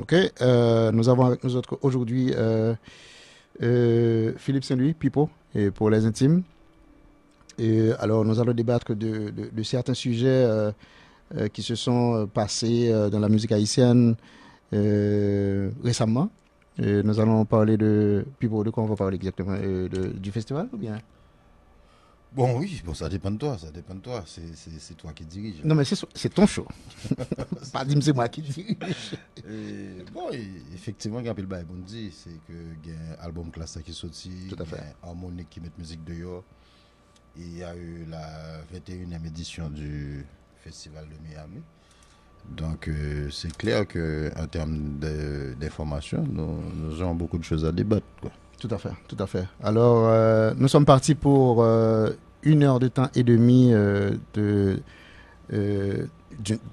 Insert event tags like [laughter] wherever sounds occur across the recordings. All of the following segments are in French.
Ok, euh, nous avons avec nous autres aujourd'hui euh, euh, Philippe Saint-Louis, Pipo, et pour les intimes. Et alors, nous allons débattre de, certains sujets qui se sont passés dans la musique haïtienne récemment. nous allons parler de Pipo, de quoi on va parler exactement Du festival ou bien Bon, oui, ça dépend de toi, ça dépend de toi. C'est toi qui dirige. Non, mais c'est ton show. [laughs] Pas dit, c'est moi qui dirige. bon, effectivement, il y a dit, c'est que y a un album classique qui sorti, Tout à harmonique qui met musique de dehors. Il y a eu la 21e édition du Festival de Miami. Donc, euh, c'est clair qu'en termes d'information, nous, nous avons beaucoup de choses à débattre. Tout à fait, tout à fait. Alors, euh, nous sommes partis pour euh, une heure de temps et demi euh, de, euh,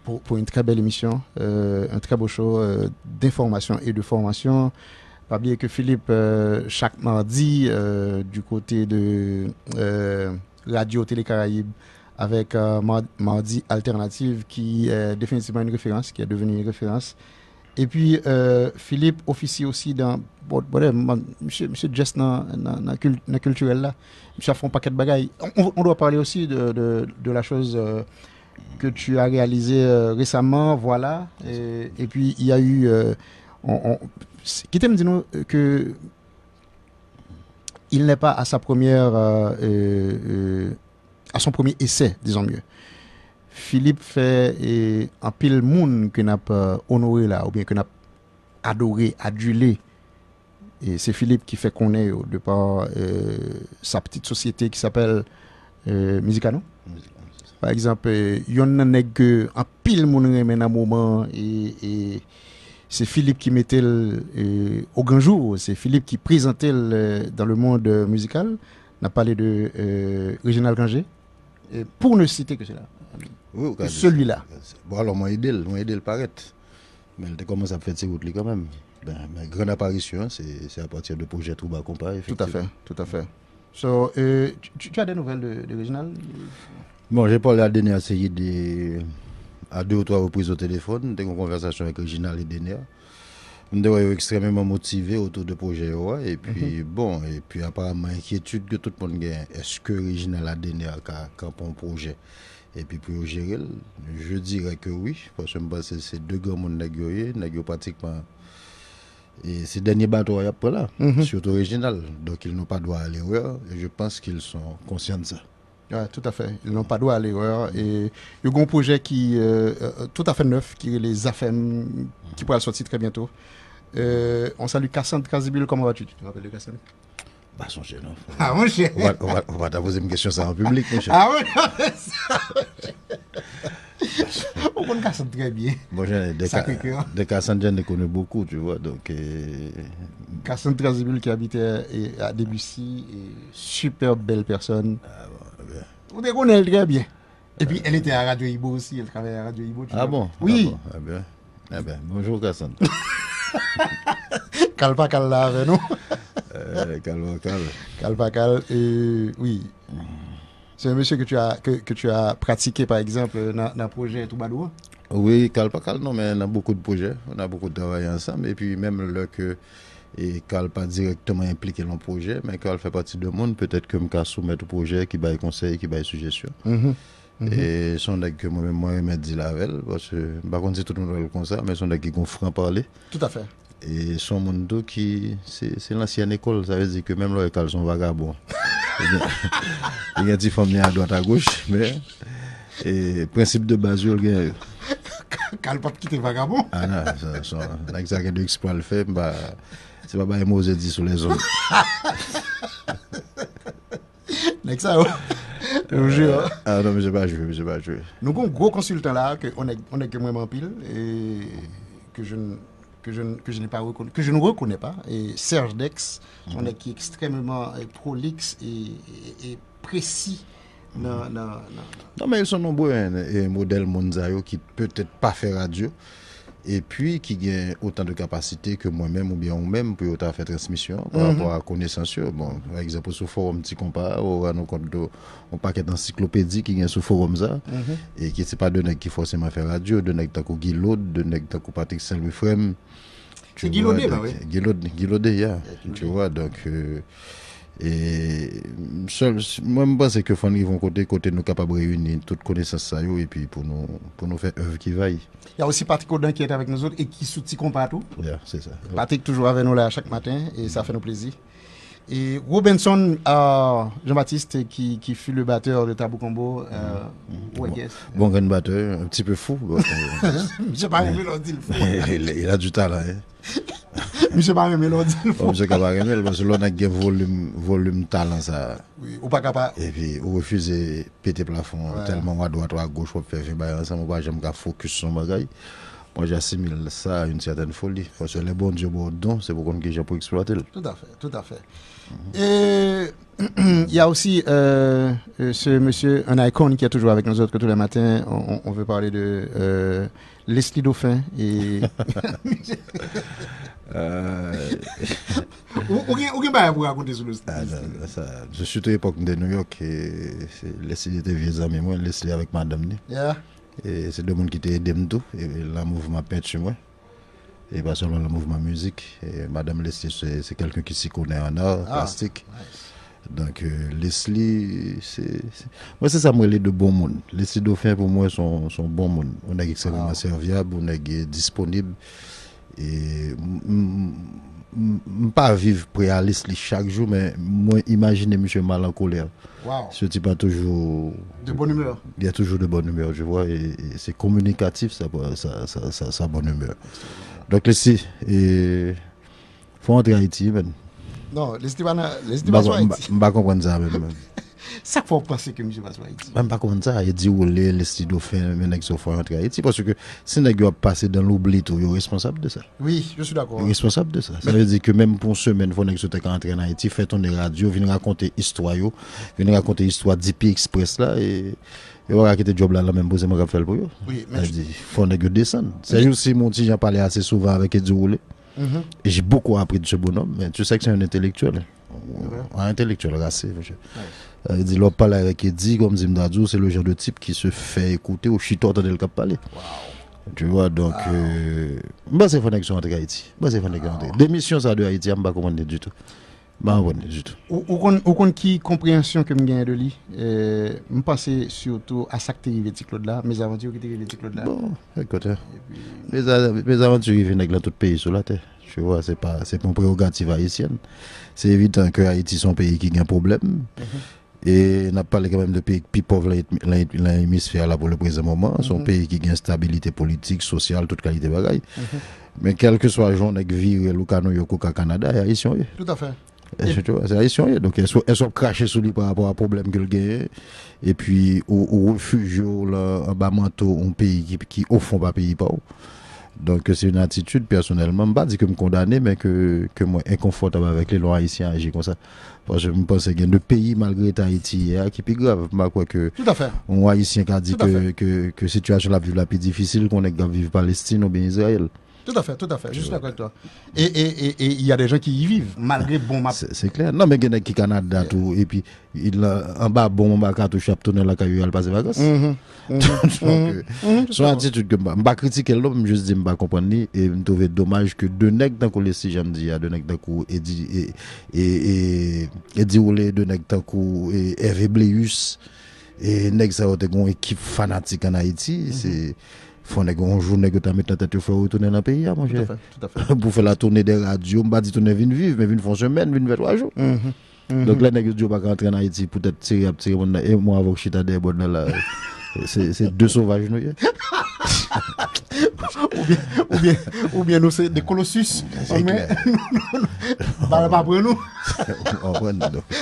pour, pour, une très belle émission, euh, un très beau show d'information et de formation. Pas bien que Philippe, chaque mardi, du côté de Radio Télé Caraïbes, avec Mardi Alternative, qui est définitivement une référence, qui est devenue une référence. Et puis, euh, Philippe officie aussi dans. monsieur, monsieur Jess, dans la culture là, monsieur a fait un paquet de bagailles. On, doit parler aussi de, la chose euh, que tu as réalisée euh, récemment, voilà. Et, puis, il y a eu. on, qui dire nous que. Il n'est pas à sa première. à son premier essai, disons mieux. Philippe fait un en pile monde que n'a pas honoré là ou bien que n'a adoré, adulé. Et c'est Philippe qui fait qu'on est euh, de par euh, sa petite société qui s'appelle euh, Musicano. Par exemple, il y en a un pile monde remet un moment et, c'est Philippe qui mettait au grand jour, c'est Philippe qui présentait dans le monde musical. On a parlé de Régional Granger. Pour ne citer que cela celui-là. Bon, alors, moi, aidé, moi, aidé le paraître. Mais elle commence à faire ses routes, quand même. Ben, grande apparition, hein, c'est à partir de projet Trouba Compa, Tout à fait, tout à fait. tu, as des nouvelles de, Réginal Bon, j'ai parlé à Dénia, de, à deux ou trois reprises au téléphone, une conversation avec Réginal et Dénéa. On est extrêmement motivé autour du projet et puis mm-hmm. bon et puis apparemment inquiétude que tout le monde a est-ce que Réginal a Dénia ont un projet et puis pour gérer, je dirais que oui, parce que c'est deux grands mondes qui ont pratiquement. Et ces derniers bateaux, là, mhm. surtout original. Donc ils n'ont pas droit à l'erreur et je pense qu'ils sont conscients de ça. Oui, tout à fait. Ils n'ont pas droit à l'erreur. Et il y a un projet qui euh, euh, tout à fait neuf, qui est les AFEM, qui pourra sortir très bientôt. Euh, on salue Cassandre Casibul, comment vas-tu Tu te rappelles de Cassandre bah son chien, non. Ah, mon chien On va, on va, on va une question ça en public, mon chien Ah, oui, On connaît Cassandre très bien. Bon, de Cassandre, j'en ai connu beaucoup, tu vois. Donc, euh, Cassandre Trasibul qui habitait euh, à Debussy, super belle personne. Ah, bon, bien. On te connaît très bien. Et puis, elle était à Radio Ibo aussi, elle travaillait à Radio Ibo. Ah bon Oui. Ah, bon. ah, bien. ah Bonjour, Cassandre. Calpa, [laughs] calme là avec nous. Euh, [laughs] Calpacal, Calpacal et euh, oui. C'est un monsieur que tu as, que, tu as pratiqué, par exemple, dans le projet Troubadour Oui, Calpacal, non, mais on a beaucoup de projets. On a beaucoup de travail ensemble. Et puis, même là que et pas directement impliqué dans le projet, mais qu'elle fait partie de monde, peut-être que je soumettre au projet, qui y conseil, qui y suggestion. Mm -hmm. Et son que moi-même, moi, je moi, dit la velle, parce que, par pas si tout le monde le mais ça, mais son qu'il qui est franc parler. Tout à fait. E son moun do ki, se lansyen ekol, sa vezi ke mèm lò e kal son vagabon. E [laughs] gen di fòm nè a doat a gouj, mè. E prinsip de bazoul gen. Kal pat ki te vagabon. Nèk sa gen de eksploal fèm ba, se mèm ba e mò zè di sou lè zon. Nèk sa ou? Moujou. A, nan, moujou, moujou, moujou, moujou. Nou kon, gwo konsultan la, ke onek mwen mampil, e ke jen... ke je ne rekoune pa et Serge Dex yonè mhm. ki ekstremement euh, prolix et presi nan... Yon son noubouen, yon model mounzayou ki peutet pa fè radio et puis ki gen otan de kapasite ke mwen mèm ou bien mèm pou yon ta fè transmisyon par mhm. rapport a kone sensyon bon, eksepo sou forum ti kompa ou anou kont do, ou paket ancyklopedi ki gen sou forum za mhm. et ki se pa dwenè ki fòsèman fè radio dwenè ki takou Gilode, dwenè ki takou Patrick Selvifrem Tu Guilodé, bah oui. Guilodé, Tu vois, donc. Euh, et seul, moi, je pense que Fanny vont côté, côté nous capables de réunir toute connaissance et puis pour nous, pour nous faire œuvre qui vaille. Il y a aussi Patrick Audin qui est avec nous autres et qui soutient partout. Yeah, c'est ça. Patrick toujours avec nous là chaque matin et ça fait nous plaisir. Et Robinson, euh, Jean-Baptiste, qui, qui, fut le batteur de Tabou Combo, euh, mm -hmm. ouais, yes. bon, batteur, un petit peu fou. [laughs] Monsieur Marimé mm. l'a dit le fou. [laughs] il, il a du talent. Hein. Mais [laughs] Monsieur pas l'a dit le fou. Je oh, Monsieur Marimé, parce que l'on a un volume, volume talent. Ça. Oui, ou pas capable. Et puis, on refuse de péter plafond, ouais. tellement à droite ou à gauche, on fait faire ensemble, on va jamais focus sur mon bagage. Moi, j'assimile ça à une certaine folie. Parce que les bons dieux, bons c'est pour qu'on j'ai pour exploiter. Tout à fait, tout à fait. Et [clears throat] il y a aussi euh, euh, ce monsieur, un icône qui est toujours avec nous autres, que tous les matins, on, veut parler de euh, Leslie Dauphin. Et... euh... je suis de l'époque de New York et Leslie était vieux ami, moi, Leslie avec madame. Yeah c'est deux mondes qui étaient aidés tout. Et le mouvement peintre chez moi. Et pas seulement le mouvement musique. Et Madame Leslie, c'est quelqu'un qui s'y connaît en art, en ah, plastique. Donc, euh, Leslie, c'est. Moi, c'est ça, moi, les deux bons monde, Leslie Dauphin, pour moi, sont, sont bons monde, On est extrêmement serviable, on est disponible. Et pas vivre préaliste chaque jour, mais moi, imaginez suis mal en colère. Wow. Ce type a toujours. De bonne humeur. Il y a toujours de bonne humeur, je vois. Et, c'est communicatif, sa, ça, ça, ça, bonne humeur. Donc, ici, il faut entrer à Haïti, ben. Non, l'estimation Haïti. Je ne comprends pas ça, même. [laughs] ça faut penser que M. Je ne Même pas comme ça, il dit ou les studios ferment, mais studios font en Il parce que si les gens passé dans l'oubli, tout, ils responsable de ça. Oui, je suis d'accord. responsable de ça. Ça veut dire que même pour une semaine, faut les gens entrer en Haïti, fait ton radio, venir raconter histoire, venir raconter histoire d'IP Express là et et on va quitter job là, même même posé mon faire pour eux. Oui, mais. je Il faut que descendre. C'est aussi mon petit, j'en parlais assez souvent avec Edi Roule. Mhm. Et j'ai beaucoup appris de ce bonhomme, mais tu sais que c'est un intellectuel. Un intellectuel raciste. A yi di lopalare ke di gom zimdadzou, se lo jen de tip ki se fe ekoute ou chitotan el kap pale. Tu wwa, donk, mba se fwane ek sou antre Haiti. Mba se fwane ek antre. Demisyon sa de Haiti yam, mba kouwane net du tout. Mba kouwane net du tout. Ou kon ki komprehensyon ke mgenye de li, euh, mpase surtout asak te rive ti klod la, me zavanti ou ki te rive ti klod la? Bon, ek kote. Me zavanti rive neg la tout peyi sou la te. Che wwa, se pon prerogative Haitienne. Se evitant ke Haiti son peyi ki gen probleme. Mhm. Et n'a parlé quand même de pays qui plus pauvres l'hémisphère là pour le présent moment. Son mhm. pays qui une stabilité politique, sociale, toute qualité de bagaille. Mhm. Mais quel que soit le jour, vivre euh, le canon au Canada, ils sont a Tout à fait. C'est Donc, elles sont, crachés crachées sur lui par rapport un problème qu'il a. Et puis, au, refuge, au, bas manteau, un pays qui, qui au fond, pas pays pas. Donc c'est une attitude personnellement, pas que que me condamner, mais que, que moi inconfortable avec les lois haïtiennes comme ça. Parce que je pense qu'il y a deux pays malgré Tahiti, qui sont plus grave. quoi que Tout à fait. Un haïtien qui a dit que, que, que, situation est la plus difficile qu'on est vivre Palestine ou bien Israël. Tout à fait, tout à fait. Juste d'accord avec toi. Et il y a des gens qui y vivent, malgré bon map. C'est clair. Non, mais il y a qui Canada, tout. Et puis, il en bas, bon, on va tout chaptonner la caillou, elle va passer vacances. Mhm. [laughs] Donc, mhm. Euh, mhm. son attitude que je ne pas critiquer l'homme, je dis, je ne comprends Et je trouve dommage que deux nègres dans le si j'aime dire, deux nègres dans le et et et et deux nègres dans le Hervé Bléus, et nègres, ça a été une équipe fanatique en Haïti. C'est faut que on jour nèg t'a mettre la tête faut retourner dans le pays hein, à manger. Tout à fait. [laughs] Pour faire la tournée des radios, m'pas dit tourner vinn vivre mais vinn font semaine, vinn faire trois jours. Mm-hmm. Mm-hmm. Donc là nèg Dieu pas rentrer en Haïti peut-être tirer tirer mon et moi avec chita des bonnes là. C'est deux sauvages nous. [laughs] [laughs] Ou byen nou se de kolosus Ou byen [laughs] non, non, non. nou se [laughs] ah, de kolosus Bale pa apre nou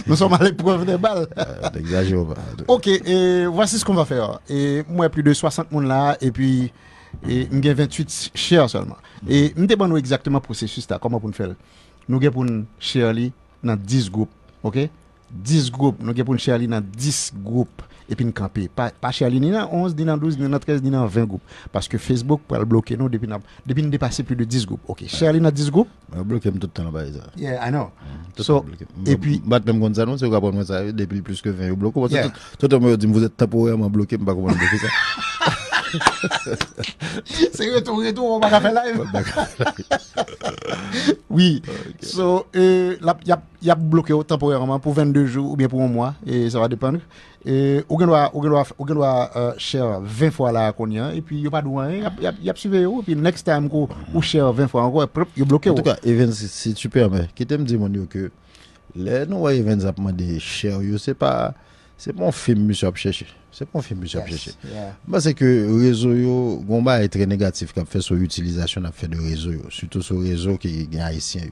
Nou som ale pou avete bale Ok, wasi skon va fe Mwen pwede 60 moun la E pwi mwen gen 28 share solman E mwete ban nou exactement Proses shista koman pou n fel Nou gen poun share li nan 10 group 10 group Nou gen poun share li nan 10 group puis puis camper. Pas, pas chali ni dans 11, ni dans 12, ni dans 13, ni dans 20 Parce que Facebook peut le bloquer, depuis depuis nan, depi plus de 10 groupes. Ok, chali 10 groupes. Je bloke tout le temps. là-bas. Yeah, I know. Mm, so, et puis. puis... Je sa c'est se yo ça depuis plus de 20 tout le me que vous temporairement pas je ne pa pas mwen bloquer ça. [laughs] [laughs] Se retou, se retou, ou baka fe live Ou baka fe live [laughs] Oui So, euh, y ap bloke ou Temporaryaman pou 22 jou ou bien pou 1 mwa E sa va depande Ou gen do a share 20 fwa la kon yan E pi yo padou an Y ap suve ou, pi next time Ou share 20 fwa an, yo bloke ou En tout cas, events, si tu permè, ki te mdi mwen yo Le nou wè events ap mwen de share Yo, se pa Se pon film, miso ap chèche c'est pas un film de c'est que réseau bah, est très négatif fait sur l'utilisation de ce de réseau surtout sur réseau qui est haïtien.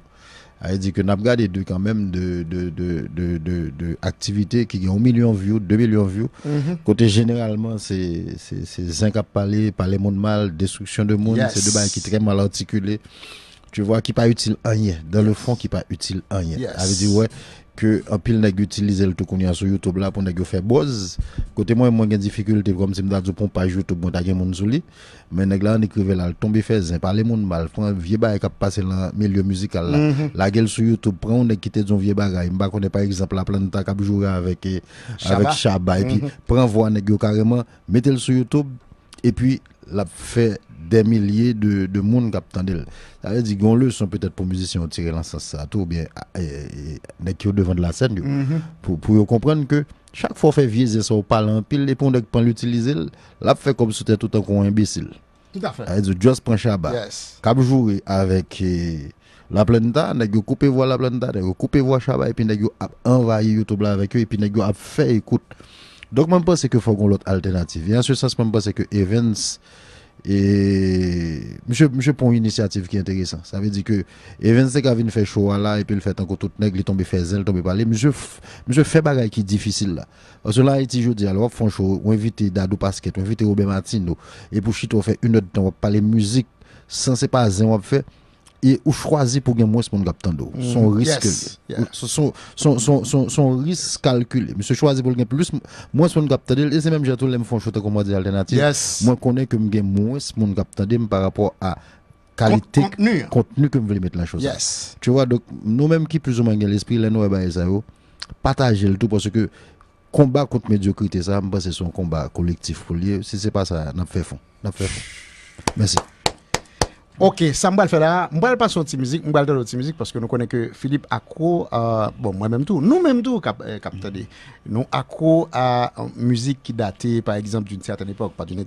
a dit que n'abgade est deux quand même de de activités qui ont un million vues, deux millions vues. Mm-hmm. côté généralement c'est c'est Palais, Palais de mal destruction de monde c'est des gens qui très mal articulés tu vois qui pas utile un rien. dans le fond qui pas utile à rien. a dit ouais que un pile nèg utilisé le tout qu'on sur YouTube là pour nèg faire buzz côté moi moi des difficulté comme si me pour page YouTube bon tagien moun sou mais nèg là on écrivait là tomber zin parler moun mal prend vieux bail qui passer dans milieu musical là mhm. la gueule sur YouTube prend on quitté d'un vieux bagaille m'pa connaît par exemple la ta qui jouer avec eh, avec Chaba et puis mhm. prend voix nèg carrément mettez le sur YouTube et puis la fait des milliers de, de monde qui attendent. Ça veut dire qu'on sont peut-être pour les musiciens tirer l'ensemble ça tout, bien n'est qu'au devant de la scène, mm-hmm. pour, pour comprendre que chaque fois fait viser ça parle en pile, les ponts pas l'utiliser, là, fait comme si c'était tout un con imbécile. Tout à fait. Ça veut dire juste prendre Chabat. Yes. Cap jouer avec. Eh, la planta n'est couper coupé voix la planta n'a coupé voix chaba et puis n'a envahi youtube là avec eux et puis n'est fait écoute donc même pense que faut qu'on l'autre alternative et en ce sens même pense que Evans et monsieur, monsieur prend une initiative qui est intéressante. Ça veut dire que et 25 a fait faire chaud là et puis il fait encore que tout nègre il tombe fait zèle, tombe parler. Monsieur, monsieur fait bagaille qui est difficile là. Parce que là, dit je dis, alors, font chaud, on invite Dadou Pasquet, on invite Robert Martino. Et pour chito, on fait une heure de temps, on parler musique, sans c'est pas zin, on fait et ou choisir pour gagner moins de monde mm. Son risque son, son, son, son, risque calculé. Monsieur choisir pour gagner plus moins de monde d'eau. et c'est même j'ai tout le font comme moi des alternatives. Moi connais que me gagne moins de monde captando par rapport à qualité contenu, contenu que me voulez mettre la chose. Tu vois donc nous-mêmes qui plus ou moins l'esprit là nous bah, et ça partager le tout parce que combat contre médiocrité ça c'est un combat collectif pour ce si c'est pas ça n'a fait fond. N'a fait fond. Merci. Ok, ça m'a fait là. Je ne pas sortir de musique, je vais parler de musique parce que nous connaissons que Philippe accro, euh, bon, moi-même tout, nous-même tout, euh, Captain. nous accro à musique qui datait, par exemple, d'une certaine époque, pas d'une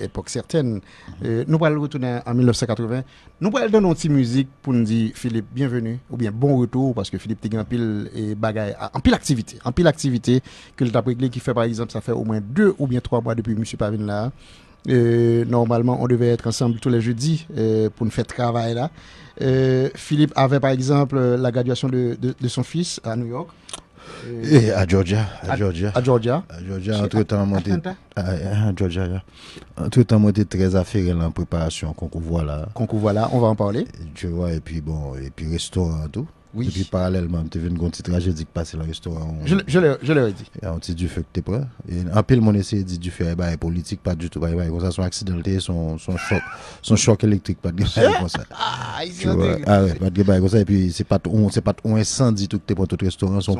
époque certaine. Euh, nous allons retourner en 1980. Nous allons donner une petite musique pour nous dire, Philippe, bienvenue, ou bien bon retour, parce que Philippe, est en pile et bagaille, en pile activité, en pile activité que le tapé qui fait, par exemple, ça fait au moins deux ou bien trois mois depuis M. Pavin là normalement, on devait être ensemble tous les jeudis euh, pour nous faire travail là. Euh, Philippe avait par exemple euh, la graduation de, son fils à New York. Et à Georgia. À, Georgia. À Georgia. Georgia, entre-temps, moi, ah, ah, à Georgia, très affairé en préparation, concours voilà. Concours voilà, on va en parler. Tu vois, et puis bon, et puis restaurant, tout. Oui. Et puis parallèlement, tu as vu une petite tragédie qui passe dans le restaurant. On... Je, je l'ai dit. Il y a un petit du feu que tu es Et en pile, mon essai dit du feu, et eh ben, politique, pas du tout. Bah, ça, son accidenté, son, son, choc, son choc électrique, pas de comme ça. Ah, ici, ah ouais, pas de bail comme ça. Et puis, c'est pas c'est pas un incendie tout que tu prêt tout le restaurant. Son,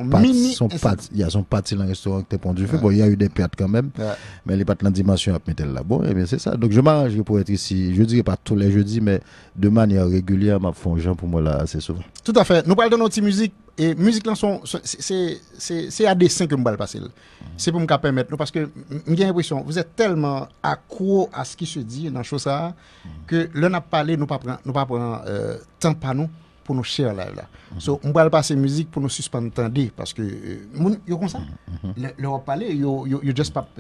son son il y a son pâté dans le restaurant que tu du feu. Bon, il y a eu des pertes quand même. Mais Mais les pâtes dans la dimension, à mettre là. Bon, et eh bien, c'est ça. Donc, je m'arrange pour être ici. Je dirais pas tous les jeudis, mais de manière régulière, ma font gens pour moi là assez souvent. Tout à fait. Nous Mwen pou al ten nou ti mouzik, e mouzik lan son se a desen ke mwen pou al pasel. Se pou mwen ka permet nou. Paske mwen gen yon epwisyon, mwen se telman akou a ski se di nan chosa a, ke lè nan ap pale nou pa pran, nou pa pran, tan pa nou pou nou share la. So mwen pou al pasel mouzik pou nou suspend tan de, paske mwen yon konsan. Lè an ap pale, yon ap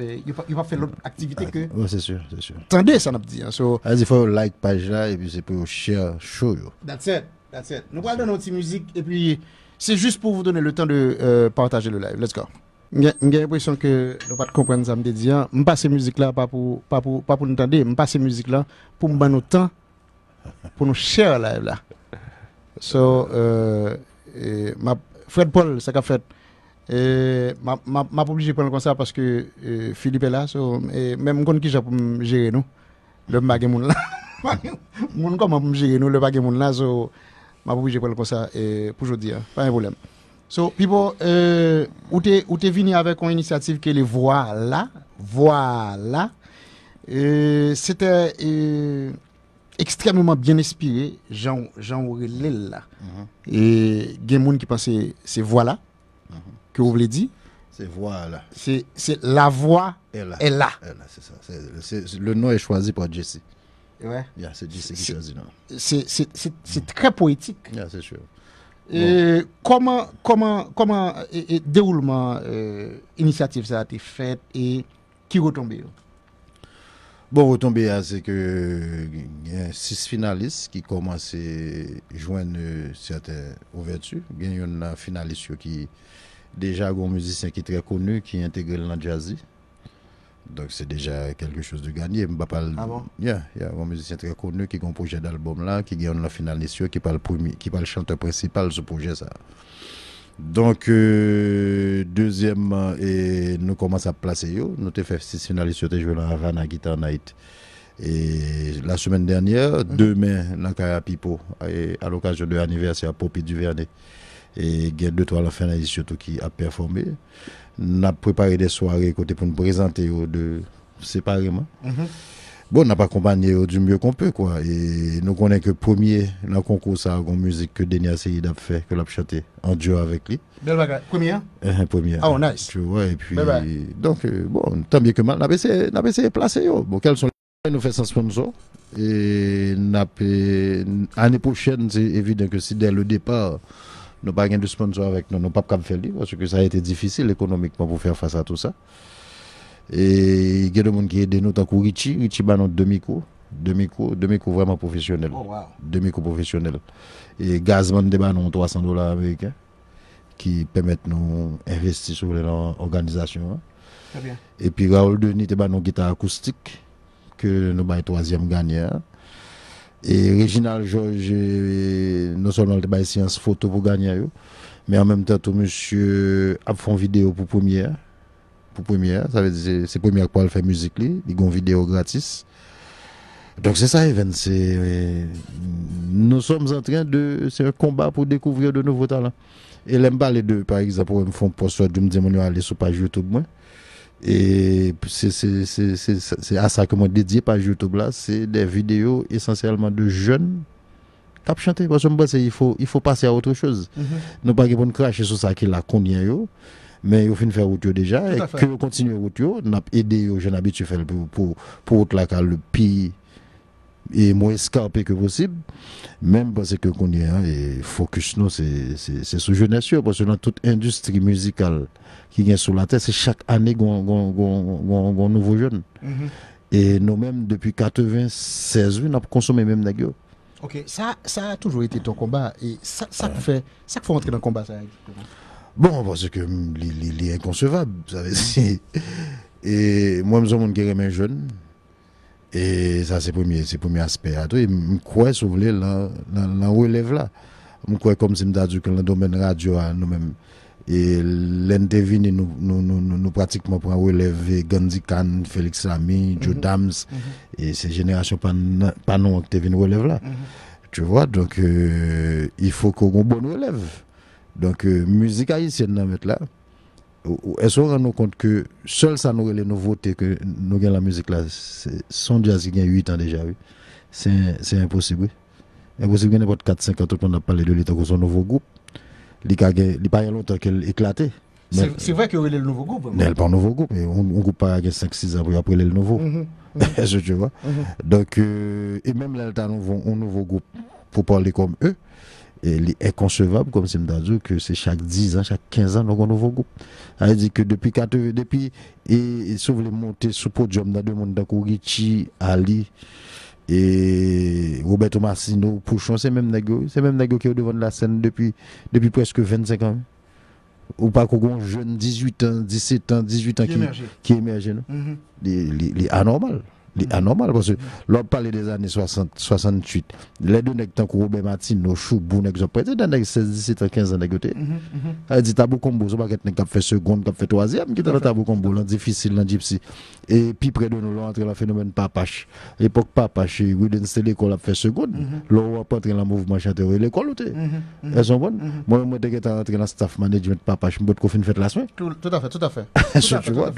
fe loun aktivite ke. Ou se sur, se sur. Tan de se an ap di. As ifo like pajla, e pi se pou share show yo. That's it. That's it. Nous parlons de notre musique et puis c'est juste pour vous donner le temps de euh, partager le live. Let's go. J'ai l'impression que nous ne comprenons pas que Je me hein. passe cette musique-là, pas pour, pas, pour, pas pour nous entendre, je me passe cette musique-là pour nous donner le temps, pour nous le live là. So, euh, ma, Fred Paul, ça qu'a fait. Et ma, ma, ma obligé de prendre comme ça parce que euh, Philippe est là, so, et même quand qui j'ai pour gérer nous, le bagage là. [laughs] Mon comment gérer nous, le bagage là, so, m'a obligé de comme ça et pour aujourd'hui. Hein. Pas un problème. So, people, euh, ou t'es venu avec une initiative qui est les voilà, voilà. Euh, C'était extrêmement bien inspiré, Jean, Jean Aurélien mhm. Et il gens qui passait c'est voilà, mm -hmm. que vous voulez dire. C'est voilà. C'est c'est la voix est là. là. c'est ça. le nom est choisi par Jesse. Ya, se di se ki jazi nan. Se tre poetik. Ya, se sure. Koman, koman, koman, deoulman, euh, inisiatif sa te fet e ki wotonbe yo? Bon wotonbe ya, se ke gen six finalist ki koman se jwen euh, se te ouvertu. Gen yon finalist yo ki deja gwen müzisyen ki tre konu ki entegre lan jazi. Donc c'est déjà quelque chose de gagné. il y a un musicien très connu qui a un projet d'album là, qui gagne la finale qui parle premier, qui parle chanteur principal de ce projet ça. Donc euh, deuxièmement et nous commençons à placer yo. nous avons fait six finalistes qui joué la Rana Guitar Night. Et la semaine dernière, mhm. demain -hmm. demain, à l'occasion de l'anniversaire Poppy Duvernay. Et il y a deux, trois la finalistes qui a performé. N ap prepare de soarey kote pou nou prezante yo de separeman. Mm-hmm. Bon, n ap akompanye yo du mye konpe kwa. E nou konen ke pomiye nan konkou sa akon mouzik ke denya seri d ap fe, ke l ap chate anjou avèk li. Bel bagay. Koumiya? Eh, pomiya. Ah, oh, nice. Ouè, et pi... Bel bagay. Donke, euh, bon, tanbyè keman, n ap eseye plase yo. Bon, kel son lè, nou fè san sponso. E n ap... Euh, Anè pou chèn, se evidèn ke si dè lè depa... Nous n'avons pas de sponsor avec nous, nous pas pu faire parce que ça a été difficile économiquement pour faire face à tout ça. Et il y a des gens qui aident nous, tant que Richie, Richie demi-cours demi-cours, demi coup vraiment professionnel. Oh, demi-cours professionnel. Et Gazman de 300 dollars américains qui permettent nous investir sur l'organisation. Hein. Et puis Raoul Denis débat notre guitare acoustique que nous bail troisième gagnant. Hein et Réginal Georges euh, non seulement le faire science photo pour gagner mais en même temps tout monsieur a fait une vidéo pour première pour première ça veut dire c'est première pour faire musique ils il une vidéo gratis donc c'est ça Evan c'est euh, nous sommes en train de c'est un combat pour découvrir de nouveaux talents et les deux deux. par exemple me font post je me dis aller sur page YouTube moi Et c'est à ça que moi dédié par YouTube là, c'est des vidéos essentiellement de jeunes cap chanter. Parce que moi je pense qu'il faut passer à autre chose. Mhm. Non pas que bon crache, c'est ça qui l'a condi à yo. Mais yo finit faire route yo déjà, et que yo continue route yo, nap aidé yo jeunes habituels pour autre la car le pire. et moins escarpé que possible, même parce que qu'on est, hein, et focus nous, c'est, c'est, sous jeunesse, parce que dans toute industrie musicale qui vient sur la terre, c'est chaque année qu'on, nouveau jeune. Mm-hmm. Et nous-mêmes, depuis 96, on a consommé même la Ok, ça, ça a toujours été ton combat, et ça, ça fait, ça fait entrer dans le combat, ça. Bon, parce que hum, [laughs] c'est inconcevable et moi, je suis un jeune, E sa se premi aspekt a do, e mkwè sou vle nan welev la. Mkwè kom se mdadu ke nan domen radyo a nou menm. E lèn devine nou pratikman pran weleve Gandhi Khan, Félix Lamy, Joe mhm. Dams mhm. e se jenèrasyon panon ak devine welev la. Mhm. Tu vwa, donk, ifo kon bon welev. Donk, müzik a yi sè nan met la. est-ce qu'on rend compte que seul ça nous les nouveautés que nous gagnons la musique là, son jazz qui a 8 ans déjà, oui. c'est impossible. Impossible qu'il que n'importe 4-5 ans, tout le monde a parlé de l'État son nouveau groupe. Il n'y a pas longtemps qu'elle éclaté. C'est vrai qu'il y a le nouveau groupe. Mais hein. pas un nouveau groupe. On ne groupe pas 5-6 ans après le nouveau. Mm [laughs] vois. Mm-hmm. Donc, euh, et même là, on a un nouveau groupe pour parler comme eux il est concevable comme Simdazou, que c'est chaque 10 ans, chaque 15 ans, nous avons un nouveau groupe. Elle dit que depuis 4 depuis, et, s'est monter podium, dans deux mondes, Richie, Ali, et Roberto Massino, Pouchon, c'est même c'est même qui est devant de la scène depuis, depuis presque 25 ans. Ou pas qu'on jeune 18 ans, 17 ans, 18 ans qui, qui émerge, les, mm-hmm. les, anormal c'est anormal parce que l'on parle des années 60, 68 les deux nègres, tant que Robert Martineau Choubou nèg sont président les 16 17 15 ans nèg yoté Elle dit tabou combo ça pas nèg fait seconde qui fait troisième qui dans tabou combo lan difficile le gypsy et puis près de nous, on entre dans le phénomène papache. L'époque papache, oui, c'est l'école a fait seconde. Mhm. Là, on pas entrer dans le mouvement chanteur et l'école, mhm. Mhm. Elles sont bonnes. Moi, moi, dès que tu dans le staff management papache, je me suis fait la semaine. Tout, à fait, tout à fait. tu vois,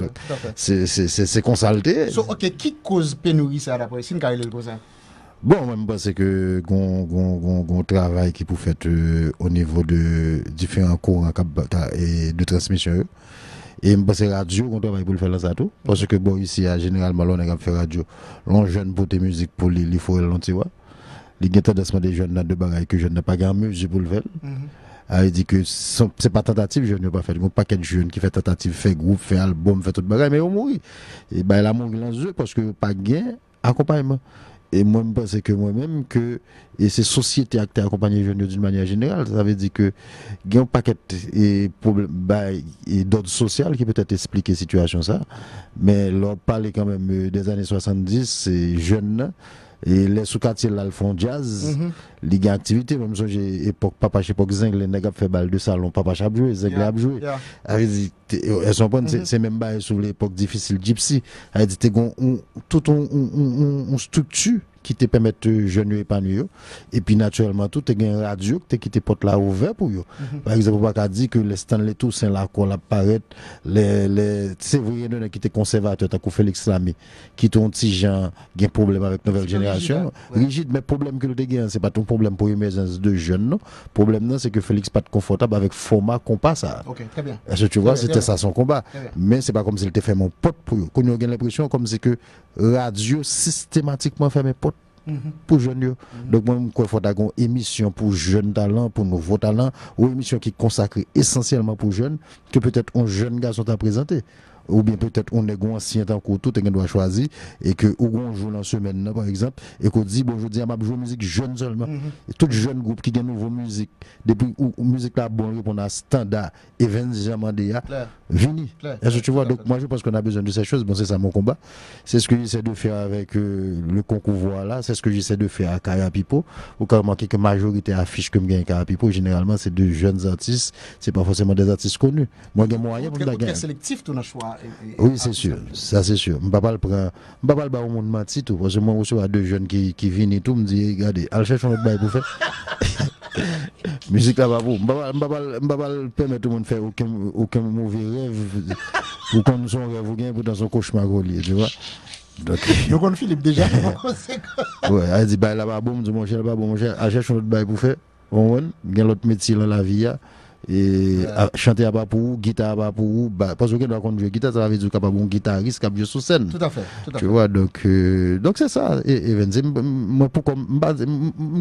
c'est consulté. So, ok, qui cause pénurie ça la Si, car il est Bon, moi, je pense que un travail qui peut faire euh, au niveau de différents cours et de transmission. Et je radio, on travaille pour le faire là, ça tout. Parce que bon, ici, généralement, on a fait radio. On jeune pour tes musiques, pour les, les tu vois Il y a tendance des jeunes dans de bagailles que je n'ai pas grand musique pour le faire. Mm-hmm. Ah, il dit que c'est n'est pas tentative, je veux pas faire Il y a paquet de jeunes qui fait tentative, fait groupe, fait album, fait tout le mais on mourit. Et bien, il a dans les yeux parce que pas gain accompagnement et moi je pense que moi-même que et ces sociétés à accompagnés les jeunes d'une manière générale ça veut dire que il y a un paquet et problèmes bah, et d'autres sociales qui peut-être expliquer la situation ça mais leur parle quand même euh, des années 70 c'est « jeunes E le soukati lal fon jaz, mhm. li gen aktivite, poum sou jen epok papache epok zeng, le negap fe bal de salon, papache ap jwe, zegle ap jwe. A rezi, e, e son pon se men mhm. bae sou l'epok difisil gypsy, a rezi te gon, touton, on stuptu, qui te permettent de euh, jeunes épanouir. Et puis, naturellement, tout est une radio qui te porte là ouvert pour eux. Mhm. Par exemple, on va dire que les Stanley Toussaint, là, qu'on apparaît, les, les, c'est qui étaient conservateurs, t'as Félix Lamy, qui ton petit gens, qui un problème avec nouvelle génération. Hein. Rigide, mais problème que le gain, c'est pas ton problème pour émergence de jeunes, non. Problème, c'est que Félix pas confortable avec format passe à. Ok, très bien. Parce tu vois, c'était ça son combat. Mais c'est pas comme s'il était fait mon pote pour eux. Qu'on a l'impression comme c'est que radio systématiquement fait mes potes Mhm. pour jeunes mhm. Donc moi je faut une émission pour jeunes talents, pour nouveaux talents, ou une émission qui est consacrée essentiellement pour jeunes que peut-être un jeune garçon t'a présenté ou bien peut-être on est grand ancien tant que tout est doit choisir et que joue dans semaine par exemple et qu'on dit bonjour je dis m'a jouer musique jeune seulement mm-hmm. et tout jeune groupe qui gagne nouveau musique depuis ou, musique la on a standard et déjà hein. vini est-ce que tu vois donc moi je pense qu'on a besoin de ces choses bon c'est ça mon combat c'est ce que j'essaie de faire avec euh, le concours voilà c'est ce que j'essaie de faire à Carapipo ou quand manquer que majorité affiche que gagne Carapipo généralement c'est de jeunes artistes c'est pas forcément des artistes connus moi j'ai moyen pour la sélectif ton choix oui, c'est sûr. Ça, c'est sûr. Je ne vais pas le prendre. Je ne pas le au monde menti tout. Parce que moi, a deux jeunes qui, qui viennent et tout. me dit regardez, allez chercher un autre bail pour faire. [laughs] Musique là-bas pour. Je ne vais pas le permettre au monde de faire aucun, aucun mauvais rêve. ou comme son rêve, ou bien dans son cauchemar relié, tu vois. Donc, [laughs] Donc on Philippe déjà. [laughs] ouais, elle dit, bah là-bas, bon, mon cher, là-bas, bon, mon cher, un autre bail pour faire. On a l'autre métier dans la vie. là et ah, chanter à bas pour vous, guitare à bas pour vous, bah, parce que quand joue guitare, ça veut dire capable un guitariste qui joue sur scène. Tout à fait. Tout à tu vois, donc euh, donc c'est ça. Et, et moi pour comme,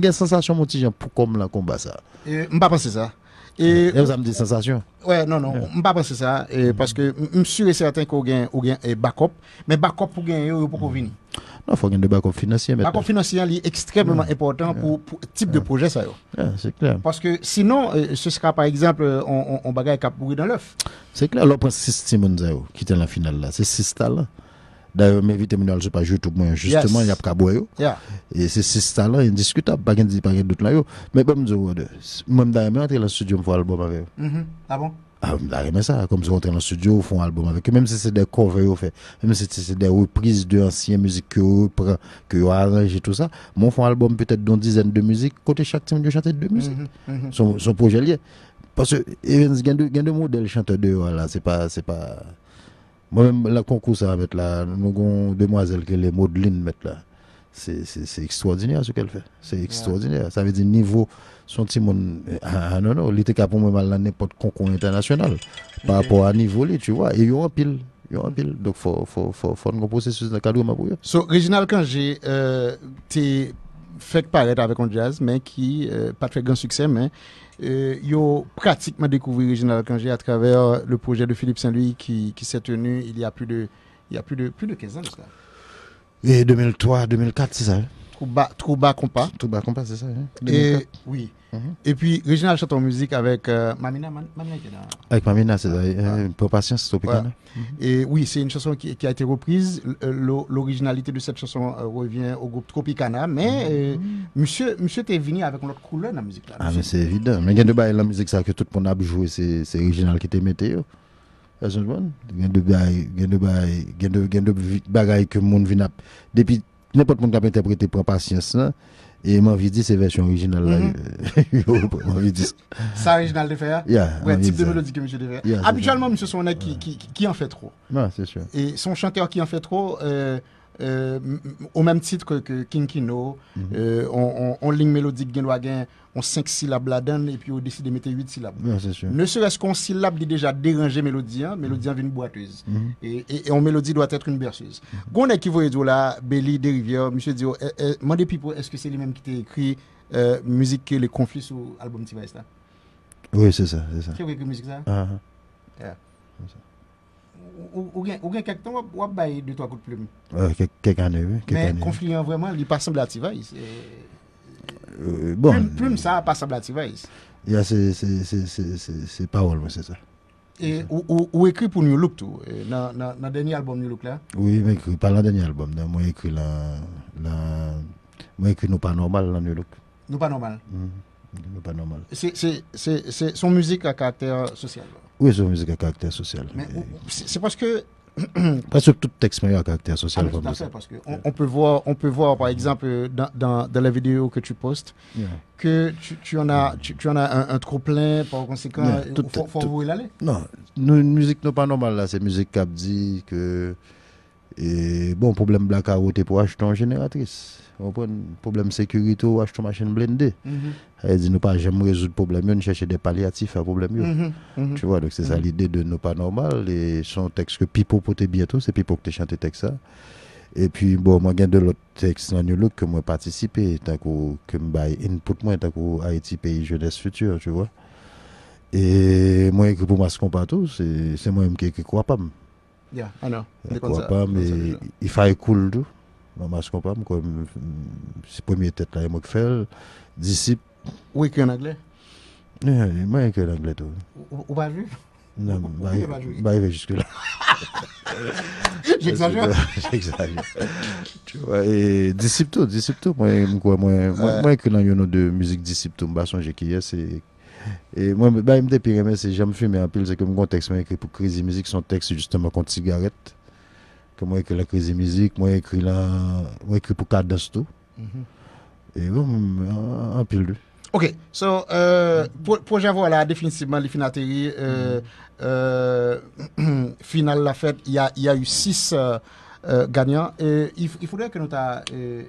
j'ai sensation mon petit pour comme la combat ça. Je ne pas penser ça. Et, vous avez des sensations. Ouais, non, non, je ne pas penser ça, et, mm-hmm. parce que je suis certain qu'on gagne un backup, mais backup pour gagner, il faut mm-hmm. venir. Non, faut un débat financier Le débat financier est extrêmement important pour, pour type de projet ça. c'est clair. Parce que sinon, euh, ce sera par exemple, euh, on, on, on bagaille cap dans l'œuf. C'est clair. Alors, pense Simon qui était la finale là. C'est 6 talents. D'ailleurs, mes vies ne pas tout le monde. justement, il y a Kaboyo. Et c'est six talents indiscutables, pas de doute là. Mais bon, je vais dire, moi, je suis entré dans le studio, pour voir le avec -hmm. Ah bon? Ah, mais ça. Comme si on était dans le studio, on fait un album avec eux. Même si c'est des covers fait, même si c'est des reprises d'anciennes musiques qu'ils que arrangées et tout ça, mon fait un album peut-être d'une dizaine de musiques, côté chaque team de chanter deux musiques. c'est mhm, mhm. un son, projet lié. Parce que il y a deux modèles chanteurs de C'est pas. C'est pas... Moi-même, la concours, ça, mettre là. Nous avons demoiselle que les Modeline mettre là. Se ekstradinyar se ke l fè. Se ekstradinyar. Sa ve di nivou son ti moun anonon. Li te kapou mwen mal nan nepot konkoun internasyonal. Pa apò anivou li, tu vwa. E yon anpil. Yon anpil. Dok fòn komposè sus nan kadou mwen mwapou yon. So, Regina Alkanjè euh, te fèk paret avèk an jazz, men euh, ki pat fèk gansuksè, men, euh, yon pratikman dekouvri Regina Alkanjè a travèr le projè de Philippe Saint-Louis ki se tenu il y a plus de 15 ans. Et 2003, 2004, c'est ça hein? Trouba Trop Trouba Compa. c'est ça. Hein? Et, oui. Mhm. Et puis, Réginal chante en musique avec euh, Mamina. Mamina Avec Mamina, c'est ça, hein? patience, c'est mhm. Et oui, c'est une chanson qui, a été reprise. Euh, l'originalité de cette chanson euh, revient au groupe Tropicana. Mais mhm. monsieur, monsieur t'es venu avec une autre couleur dans la musique. Là, ah, mais c'est évident. Mais il y a la musique ça, que tout le monde a joué, c'est Réginal qui t'est météo. Asanjman, gen de bagay, gen de bagay, gen de bagay ke moun vinap. Depi, nepot moun kap interpreté, pran pasyens la. E man vi di se versyon orijinal la. Sa orijinal de fè ya? Ya. Ouè, tip de melodik ke moun vi di fè ya. Abidualman, ms. Sona, ki an fè tro. Nan, se sè. E non, son chanteur ki an fè tro... Ou menm titre ke Kinkino, on ling melodik genwa gen, on 5 silab la den, e pi ou desi de mette 8 silab. Ne sere skon silab li deja deranje melodian, melodian ven boatez, e on melodie doit etre un bersez. Gon ekivoye diyo la, Beli, Derivio, M. Dio, mande pipo, eske se li menm ki te ekri, muzik ke le konflis ou alboum ti va estan? Oui, se sa, se sa. Ki ou ekvi muzik sa? A, a. ou bien ou bien quelque temps ou bien deux trois coups de plume mais conflit vraiment il passe semble à Tivaïs bon plume ça passe à Tivaïs il C'est a ces ces ces ces ces c'est ça et ou, ou, écrit pour New Look tout, euh, dans le dernier album New Look là Oui, mais écrit, pas dans le dernier album, moi écrit la, moi écrit Nous Pas Normal dans New Look. Nous Pas Normal mmh. Nous Pas Normal. C'est son musique à caractère social oui, c'est une musique à caractère social euh, C'est parce que [clears throat] parce que tout texte meilleur à caractère social. Ah, que on, peut voir, on peut voir, par exemple, euh, dans, la vidéo que tu postes, que tu, en as, tu, en un, trop plein, par conséquent, il faut, vous Non, une musique n'est pas normale, là, c'est musique qui dit que et bon, problème blackout, c'est pour acheter une génératrice. On prend problème sécurité, pour acheter une machine blindée. Mm-hmm. Elle dit, nous pas jamais résoudre le problème, nous chercher des palliatifs à problème. Mm-hmm. Mm-hmm. Tu vois, donc c'est ça l'idée de nous pas normal. Et son texte que Pipo potait bientôt, c'est Pipo que tu chanté texte ça. Et puis, bon, moi, j'ai de l'autre texte dans New Look que moi participé, tant que je input moi, tant que Haïti, pays jeunesse future, tu vois. Et moi, écrit pour Mascon tout c'est moi-même qui écrit Kwapam. Ya, anan. E kwa pa, me ifaye koul do. Ma se kompa, me kwa, se pwemye tet la, e mok fel. Disip. Ou e kwen an glè? Ne, mwen e kwen an glè to. Ou ba jwi? Nan, ba jwi, ba jwi juske la. [laughs] J'exager. [laughs] J'exager. Tu wè, e disip to, disip to. Mwen kwen an yon nou de müzik disip to, mwen basan jè ki yè, se... Et moi, bah, me mais c'est jamais fumé en hein. pile, c'est que mon texte, moi, écrit pour Crazy musique son texte, justement, contre cigarette. Que moi, écrit la Crazy Music, moi, écrit la, moi, écrit pour cadence tout. Mm-hmm. Et bon, en, pile, lui. Ok, so, euh, pour, projet voilà, définitivement, les finales euh, mm-hmm. euh, [clears throat] finale la fête, il y a, y a eu six euh, euh, gagnants. Et il, il faudrait que nous euh,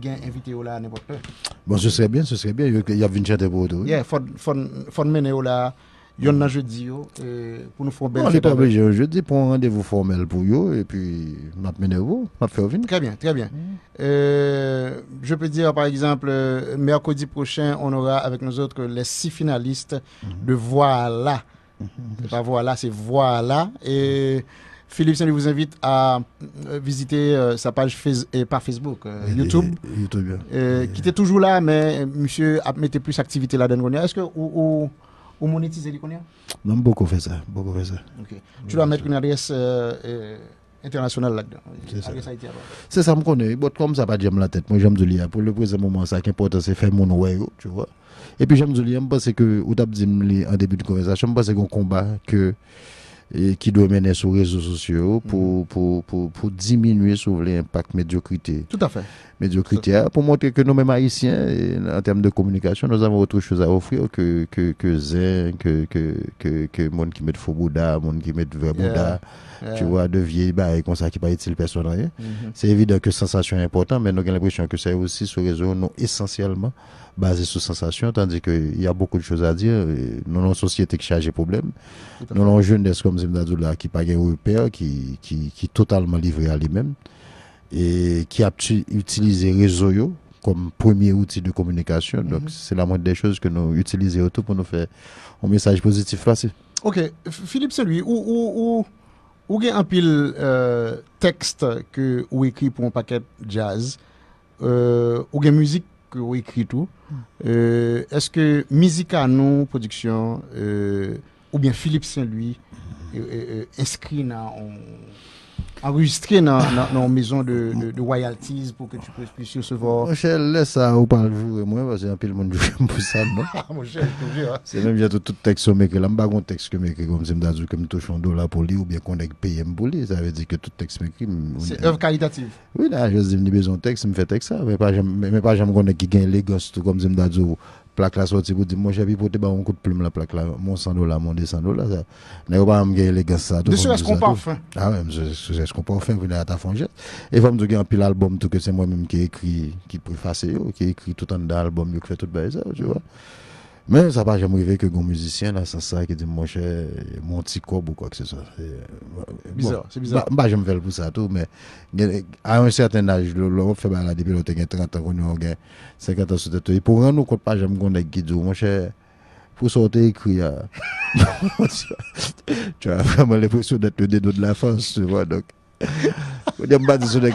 gain invité là n'importe quoi. Bon, ce serait bien, ce serait bien. Il y a une chaîne pour toi Yeah, faut mener là. Il y en a jeudi pour nous faire belle. On pas obligé jeudi pour un rendez-vous formel pour vous et puis m'a mené vous, m'a fait venir. Très bien, très bien. Mm. Euh, je peux dire par exemple euh, mercredi prochain, on aura avec nous autres les six finalistes mm-hmm. de Voilà. n'est mm-hmm. pas Voilà, c'est Voilà et Philippe saint vous invite à euh, visiter euh, sa page et euh, par Facebook, YouTube. YouTube. Hein. qui était toujours là, mais monsieur a mis plus d'activité là dedans. Est-ce que ou, ou, monétisez les Non, beaucoup fait ça. Beaucoup fait ça. Tu dois mettre une adresse internationale là-dedans. C'est ça, je connais. Comme ça, pas j'aime la tête. Moi, j'aime de lire. Pour le présent moment, ça qui est important, c'est faire mon way, oh, tu vois. Et puis, j'aime de lire. Je que, ou t'as dit en début de conversation, je pense que c'est un combat que et qui mener sur les réseaux sociaux mhm. pour, pour, pour, pour diminuer sur l'impact médiocrité. Tout à fait. Médiocrité, hein. pour montrer que nous même haïtiens, en termes de communication, nous avons autre chose à offrir que, que, que Zen, que, que, que, monde qui met faux Bouddha, monde qui met vrai Bouddha, tu vois, de vieilles bah, comme ça qui pas utile personne. Mm C'est évident que sensation est importante, mais nous avons l'impression que c'est aussi sur les réseaux, non essentiellement basé sur sensation, tandis qu'il y a beaucoup de choses à dire. Nous avons une société qui charge problèmes. Nous avons un jeune comme Zemdadoula qui n'a pas repère, qui, qui, qui est totalement livré à lui-même et qui a utilisé réseau comme premier outil de communication. Mhm. Donc, c'est la moindre des choses que nous utilisons autour pour nous faire un message positif facile. Ok. Philippe, c'est lui. Où, où, où, où un pile euh, texte que vous écrit pour un paquet jazz, euh, ou y musique écrit tout. Euh, est-ce que musica production, euh, ou bien Philippe Saint-Louis, euh, inscrit dans... Avregistre nan mèson de royalties pou ke tu pwes pwes yosevor. Mon chèl, lè sa, ou palvou, mwen wazè yon pil moun jwèm pou sa mwen. Mon chèl, jwèm jèm. Mwen jwèm jwèm tout tekso mèkè, lèm bagon tekso mèkè, gòm zèm dadzou ke mwen touche yon dola pou li ou bè konèk pèyèm pou li. Sa vè di ke tout tekso mèkè. Se ev kalitativ. Oui, nan, jèm zèm ni bezon tekso, mwen fè teksa. Mè mè pa jèm konèk ki gen lè gòstou gòm zèm dadzou ou. plaque là sorti pour dire mon cher pour te ba un coup de plume la plaque là mon 100 dollars mon 200 dollars ça n'est pas me élégance ça tout ce qu'on pas fin ah ouais je je comprends vous venir à ta fange et va me dire un pile album tout que c'est moi même qui écrit qui préface qui écrit tout en dans album qui fait tout bail ça tu vois Mwen sa pa jèm ou yve ke goun müzisyen la, sa sa ki di mwen chè, mwen ti kob ou kwa ki se sa. Bizar, se bizar. Mba jèm vel pou sa tou, men, a yon sèrten aj, lò lò, fè ba la depi lò te gen 30 an, ou nou gen 50 an sè te tou. Pou yon nou kout pa jèm goun de gizou, mwen chè, pou sote yi kou ya, mwen sè, tè vè mwen lè pwè sou de tè dè dè dò dè la fans, sè vwa, dok. Ou di mba di sou de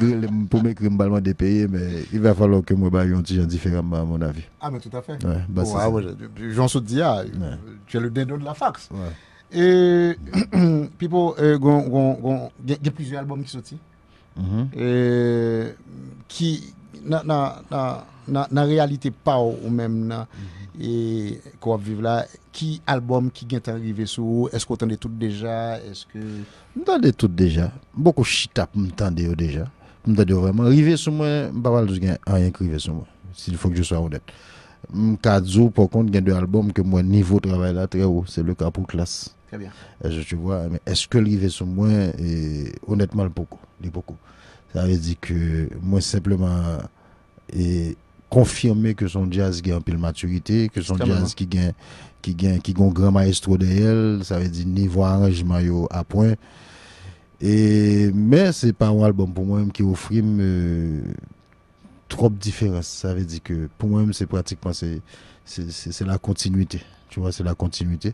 pou mbe krimbalman de peye, me, i va falo ke mbe ba yon ti jan difirman, ma, a mon avi. Ah, oh, ah, a, me, tout afe. Ou, a, ou, jan sou di a, tuye le dene ou de la faks. E, [clears throat] pipo, euh, gen plizye albom ki soti, mm-hmm. e, ki, nan, nan, nan, nan realite pa ou menm nan, mm-hmm. et quoi vive là qui album qui vient arrivé sur est-ce qu'on entendait tout déjà est-ce que entendait tout déjà beaucoup chita m'entendait déjà m'entendait vraiment arrivé sur moi pas rien arrivé sur moi s'il faut que je sois honnête Mkazo, par contre, il y a deux albums que mon niveau de travail là très haut. C'est le cas pour classe. Très bien. Je, tu vois, mais est-ce que l'arrivée sur moi honnêtement beaucoup, beaucoup Ça veut dire que moi simplement et Confirmer que son jazz gagne en un maturité, que son jazz qui gagne qui gagne qui gagne grand maestro elle ça veut dire niveau arrangement yo à point. Et mais c'est pas un album pour moi même qui offre euh, trop de différences. Ça veut dire que pour moi c'est pratiquement c'est c'est la continuité. Tu vois, c'est la continuité.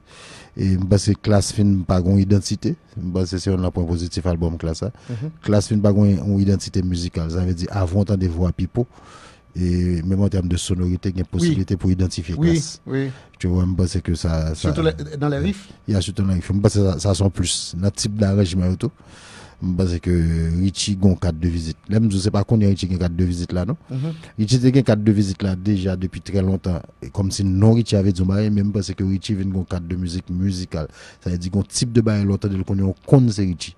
Et bah, c'est classe fin pas une identité. Bah, c'est un point positif album classe. ça mhm. Classe fin pas une identité musicale. Ça veut dire avant tant des voix pipo et même en termes de sonorité, il y a une possibilité pour identifier oui, Oui. Tu vois, je pense que ça. surtout dans les riffs Il y a surtout dans les riffs. Je pense que ça, ça sent plus. Dans le type d'arrangement et tout, je pense que Richie a un cadre de visite. Là, je ne sais pas combien Richie a un cadre de visite là, non mhm. Richie a un cadre de visite là déjà depuis très longtemps. comme si non Richie avait du bail, même parce que Richie vient un cadre de musique musicale. Ça veut dire qu'un type de bail longtemps, qu'on connaît Richie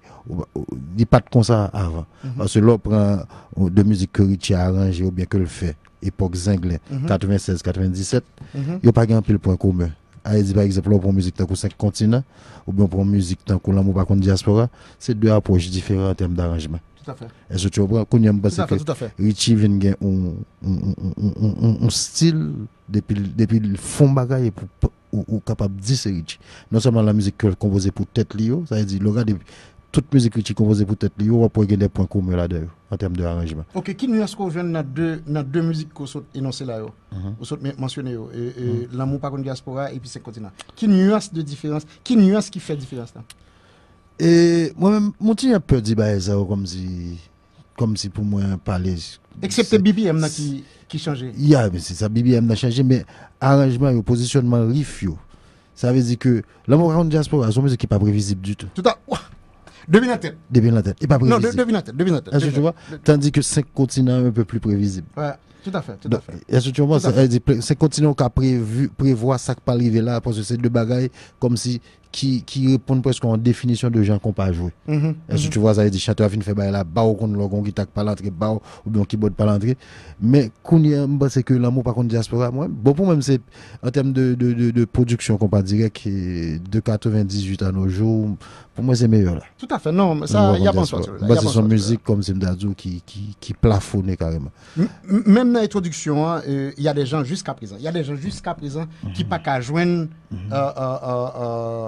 il pas de ça avant. Mhm. Parce que on prend de musique que Richie a arrangé ou bien que le fait, époque Zinglin, 96-97, il n'y a pas grand pile point commun. Dit, par exemple, on prend musique dans 5 continents, ou bien on prend musique dans l'amour par contre diaspora, c'est deux approches différentes en termes d'arrangement. Tout à fait. Et ce que tu comprends Qu'on Richie vient un style depuis, depuis le fond bagaille pour ou, capable de dire c'est Richie. Non seulement la musique qu'elle composée pour tête ça veut dire, le gars, toute musique qui composée pour être liée, on pour gagner des points communs là-dedans en termes d'arrangement. Ok, qui nous qu'on vient dans deux, dans deux musiques qu'on saute énoncer là, mhm. qu'on saute yo et, mhm. l'amour par contre diaspora et puis c'est continent. Qui nuance de différence, qui nuance qui fait différence là? Et moi-même, mon petit un peu dit bah ça comme si, comme si pour moi parler. Excepté BBM là qui qui changeait. a mais c'est ça BBM a changé, mais arrangement et positionnement riff Ça veut dire que l'amour par contre diaspora, c'est une musique qui n'est pas prévisible du tout. Tout à [laughs] Devine la tête. Devine la tête. Et pas prévisible. Non, devine la tête. Devine la tête. Est-ce que tu vois Tandis que cinq continents un peu plus prévisibles. Ouais, tout à fait. Tout à fait. Est-ce que tu vois Cinq continents qui prévoient ça qui pas arriver là parce que c'est deux bagailles comme si qui, qui répondent presque en définition de gens qu'on pas jouer. Mm Est-ce que mhm. tu vois, ça veut dire chanteur fin fait bah là, ba ou qu'on l'orgon qui tac pas l'entrée, ba ou bien qui botte pas l'entrée. Mais qu'on y a, c'est que l'amour par contre diaspora, moi, bon, pour moi, c'est en termes de, de, de, de production qu'on pas direct, de 98 à nos jours, pour moi, c'est meilleur là. Tout à fait, non, mais ça, il y a pas de bah, C'est son musique comme Zimdadou qui, qui, qui plafonne carrément. même dans l'introduction, hein, euh, il y a des gens jusqu'à présent, il y a des gens jusqu'à présent qui mhm. pas qu'à joindre, mhm. euh, euh,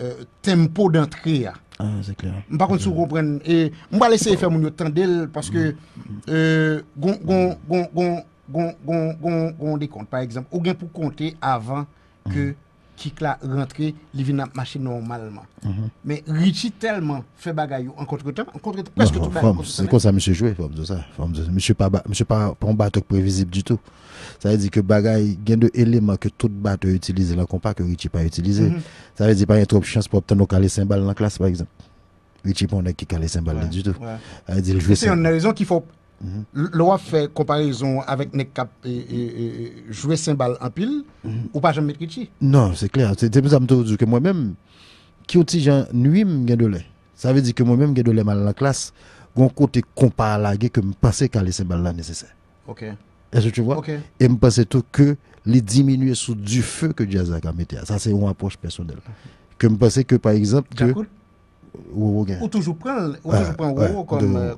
euh, tempo d'entrée. Ah, c'est clair. Par contre, vous comprenez. Et je vais laisser faire mon tendel parce que. Mm. Euh, gon, gon, gon, gon, gon, gon, gon, gon des comptes, par exemple. Ou bien pour compter avant que qui mm. la rentré, il vient marcher normalement. Mm-hmm. Mais Richie tellement fait bagaille en contre-temps, en contre-temps, presque tout C'est quoi ça, monsieur joué? Monsieur pas, monsieur pas, pas un bateau prévisible du tout. Ça veut dire que bagaille, il y a deux éléments que tout batteur utilise là, qu'on pas que Richie pas utilisé. Mm -hmm. Ça veut dire pas y a trop de chance pour obtenir caler 5 balles dans la classe, par exemple. Richie pas on a qui caler 5 du tout. Ça veut dire, C'est une raison qu'il faut Mm -hmm. fait comparaison avec Nekap et, et, et jouer cymbal en pile, mm -hmm. ou pas jamais Richie Non, c'est clair. C'est pour ça que que moi-même, qui aussi j'en nuit, de lait. Ça veut dire que moi-même, j'ai de lait mal la classe, Gon côté comparé à la que je pensais qu'à les cymbales là nécessaire. Ok. E mpase tou ke li diminuye sou du fe ke jazak amete a. Sa se yon aposche personel. Ke mpase ke par exemple... Ou toujou pren wou wou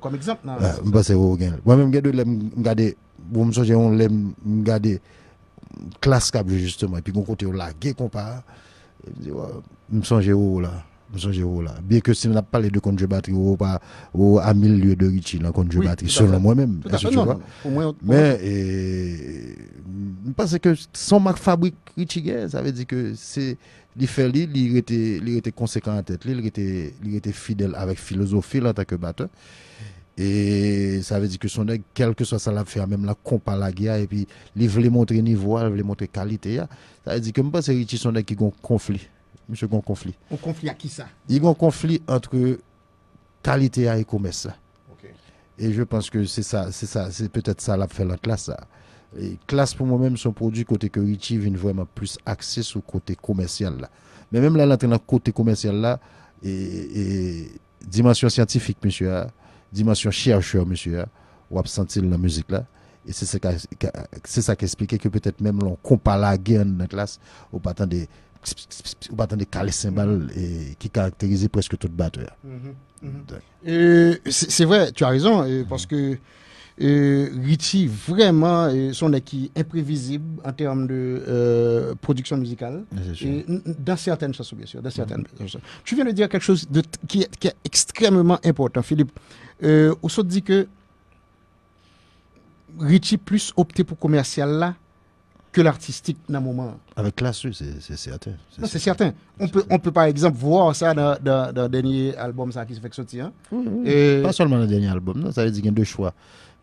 kom exemple nan. Mpase wou wou gen. Wame mgedou lèm gade, wou msange yon lèm gade klas kable justement. E pi kon kote yon lage kon pa. Msange yon wou wou la. Bien que si on n'a pas les deux contre batterie ou pas ou à mille lieux de Richie dans batterie, selon moi-même. Mais je pense que son marque fabrique Richie ça veut dire que c'est il fait lui, il était, conséquent en tête, il était, fidèle avec philosophie en tant que batteur. Et ça veut dire que son aigle, quel que soit sa l'a même la compa la guerre, et puis il voulait montrer niveau, il voulait montrer qualité. Ça veut dire que je pense que Richie son aigle qui a un conflit monsieur, un conflit. au conflit à qui ça Il y a un conflit entre qualité et commerce. Et je pense que c'est ça, c'est ça, c'est peut-être ça la fait la classe. classe pour moi-même, son produit côté que Richie vient vraiment plus axé sur côté commercial. Mais même là, là, dans côté commercial, là, et, dimension scientifique, monsieur, hein, dimension chercheur, monsieur, hein, ou absent la musique là. Et c'est ça qui explique que peut-être même l'on compare la guerre dans la classe, ou pas des ou pas des cales cymbales et qui caractérisait presque toute batteur. Mhm, mhm. C'est vrai, tu as raison, mhm. parce que Ritchie, vraiment, son équipe imprévisible en termes de euh, production musicale, dans certaines choses bien sûr. Dans certaines Tu viens de dire quelque chose de, qui, est, extrêmement important, Philippe. Euh, on se dit que Ritchie plus opté pour commercial là, que l'artistique dans moment. Avec classe, c'est certain. C'est certain. On peut, on peut par exemple voir ça dans, le dernier album ça qui se fait sortir. Hein. Et... Pas seulement dans le dernier album, non? ça veut dire qu'il y a deux choix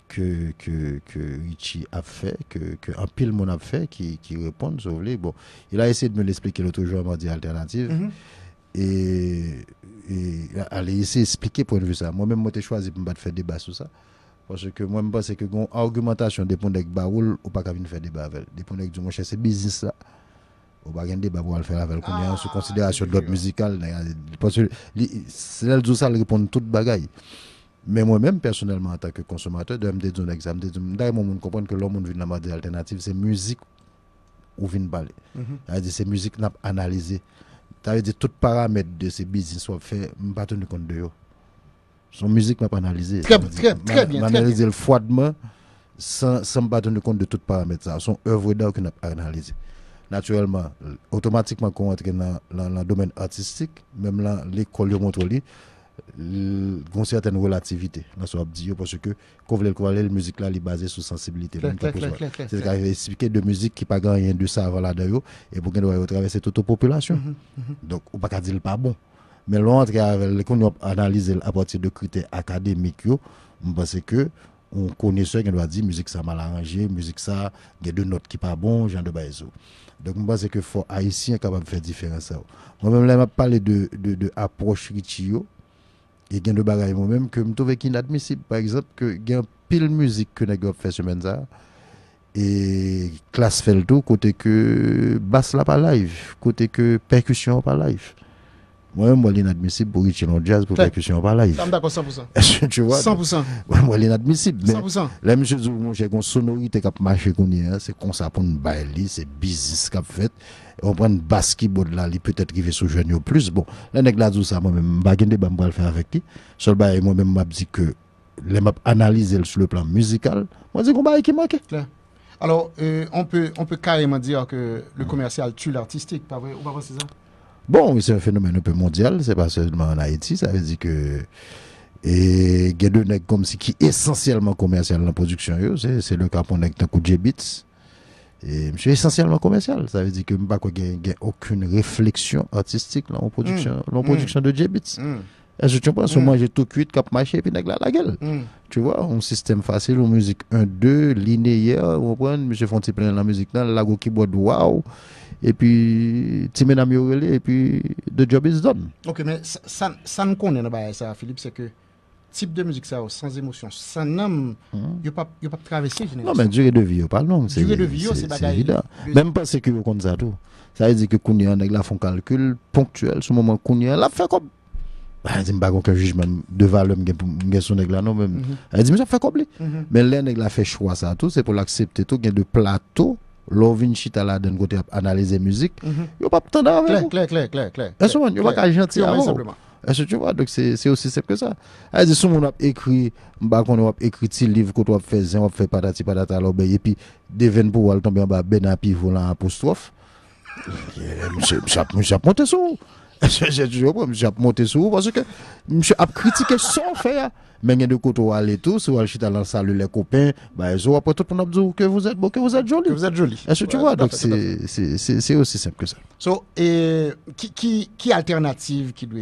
que, que, que Richie a fait, que, que un pile mon a fait, qui, répondent, si vous voulez. Bon, il a essayé de me l'expliquer l'autre jour à dit Alternative. Mm-hmm. Et, et allez essayer d'expliquer pour une vue ça. Moi-même, moi, j'ai choisi pour me faire débat sur ça. Parce que moi, je pense que l'argumentation dépend de Baoul ou pas qu'on faire débat avec. Dépend de mon cher, c'est business là. Ou pas gagner débat pour faire avec. combien ah, sous considération de l'ordre musical. Parce que c'est là que ça répond toute bagaille. Mais moi-même, personnellement, en tant que consommateur, je me donne un exemple. Je comprends que l'homme vient dans des alternatives, c'est musique ou vient parler. cest à c'est musique n'a analysé. Ça veut dire, tout paramètre de ces business soit fait, je ne pas compte de son musique m'a analysé. Très, très, très bien. M'a analysé le froidement sans, sans me tenir compte de tout paramètre. Ça. Son œuvre d'art qu'on a analysé. Naturellement, automatiquement, quand on entre dans, dans, le domaine artistique, même là, l'école montre a une certaine relativité. parce que, quand vous voulez la musique là, est basée sur sensibilité. C'est ce qu'il expliquer de musique qui n'a pas rien de ça avant là et pour qu'on doit traverser toute la population. Mm-hmm, mm-hmm. Donc, on ne peut pas dire pas bon. Mais l'entrée avec qu'on analyse à partir de critères académiques, on pense que on connaisseur qui doit dire musique ça mal arrangé, musique ça, il y a deux notes qui pas bon, genre de baiser. Donc je pense que faut haïtien capable de faire différence Moi-même là, je parle de de, de approche ritio et je de bagaille moi-même que je trouve inadmissible par exemple que une pile musique que avons fait semaine ça et classe fait le tout côté que basse là pas live, côté que percussion pas live. Moi, moi, l'inadmissible pour Richie dans jazz pour percussion pas live. D'accord, 100%. [laughs] tu vois? 100%. Ouais, moi, l'inadmissible. 100%. Là, monsieur, mon j'ai une sonorité qui a marché qu'on y a, c'est qu'on s'apprend une baille, c'est business qui a fait. On prend une basse qui boit là, peut-être qu'il va se joindre au plus. Bon, là, nest là, ça, moi-même, je vais le faire avec lui. Seul bail, moi-même, m'a dit que, les m'a analysé sur le plan musical. Moi, dis qu'on bail qui manque. Alors, euh, on peut, on peut carrément dire que le commercial tue l'artistique, pas vrai? Ou pas vrai, c'est ça? Bon, c'est un phénomène un peu mondial, c'est pas seulement en Haïti, ça veut dire que et il y a deux nègres comme si qui essentiellement commercial dans la production, c'est le cas pour nèg tant j Et je suis essentiellement commercial, ça veut dire que je pas aucune réflexion artistique dans la production, mm. production de J-Beats. je mm. Est-ce que moi mm. j'ai tout cuit, cap marché, puis la, la gueule. Tu vois, un système facile, une musique 1-2, linéaire, vous prend, M. font plein la musique là, la qui boit, waouh. E pi timen am yorele E pi the job is done Ok men san konnen a baye sa Philippe se ke tip de mouzik sa ou San emosyon, san nam Yo pap travesi Nan men dure de viyo pal non Mwen pa se kivyo kont sa tou Sa e di ke kounyen neg la fon kalkul Ponktuel sou mouman kounyen la fe kob Ba e di m bagon ke jujman deva lèm Gen son neg la nou A e di men sa fe kob li Men len neg la fe choua sa tou Se pou l'aksepte tou gen de plato Lovin Chitala den go te analize mouzik, mhm. yo pa ptanda aven mou. Kler, kler, kler. E sou moun, yo baka a janti avou. Kler, kler, kler. E se tu va, dek se yo se sep ke sa. E se sou moun ap ekri, mba kon yo ap ekri ti liv koto ap fe zen, ap fe patati patata alo be, epi deven pou wale tombyan ba ben api volan apostrof, [laughs] msè ap monte sou. Je jè jè jè jè, msè ap monte sou, pasè ke msè ap kritike son fè ya. mais il y a des où aller tout, si vous allez dans salut les copains, bah, je vois tout pour dire que vous êtes beau, que vous êtes joli. Que vous êtes joli. Est-ce que tu vois? Donc, c'est aussi simple que ça. So, et qui, qui, qui alternative qui doit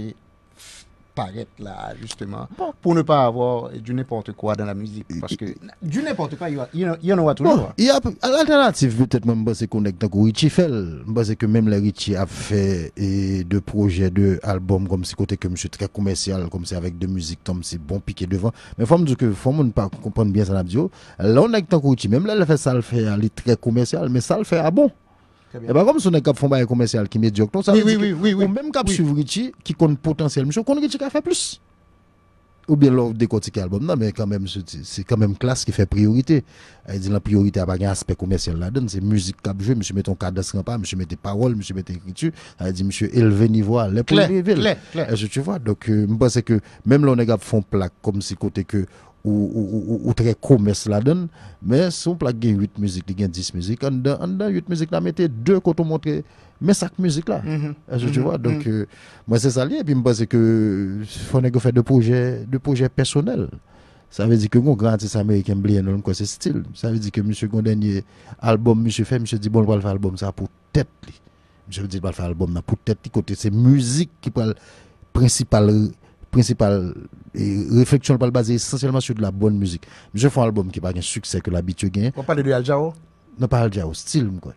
paraître là, justement, pour ne pas avoir du n'importe quoi dans la musique. Parce que du n'importe quoi, il y, en aura toujours. Il y a l'alternative, peut-être même, c'est qu'on est avec Richie Fell. Je que même Richie a fait deux projets, de albums, comme si côté que monsieur très commercial, comme c'est avec de musique, comme c'est bon piqué devant. Mais il faut que faut ne pas comprendre bien ça, Là, on est avec Richie, même là, elle fait ça, le fait, est très commercial, mais ça, le fait à bon. Et pas eh ben, comme si on est cap un commercial qui du médiocre. Ça oui, oui, oui, même cap suivre Richie qui compte potentiel. Monsieur, compte Richie qui a fait plus. Ou bien l'offre décortique l'album. Non, mais quand même, c'est quand même classe qui fait priorité. Elle dit la priorité à pas un aspect commercial là-dedans. C'est musique cap joué. Monsieur met ton cadastre pas, monsieur met tes paroles, monsieur met tes écritures. Elle dit monsieur élevé niveau à l'époque. et je je Tu vois, donc, euh, je pense que même là, on est cap font plaque comme si côté que ou, ou, ou, très commerce donne mais on plaque gagne 8 musiques il gagne 10 musiques en dans 8 musiques la mettez 2 quand on montre mais chaque musique là je, mm-hmm. tu mm-hmm. vois donc mm-hmm. euh, moi c'est ça lié et puis je pense que euh, faut négo faire des projets de personnels ça veut dire que mon grand artiste américain blien dans quoi c'est style ça veut dire que monsieur mon dernier album monsieur fait monsieur dit bon on va faire album ça pour tête monsieur dit on va faire album pour tête côté c'est musique qui la principal principale réflexion pas basée essentiellement sur de la bonne musique. Je fais un album qui n'a pas un succès que l'habitude gagne. On parle de Aljao Non, pas Aljao, style quoi.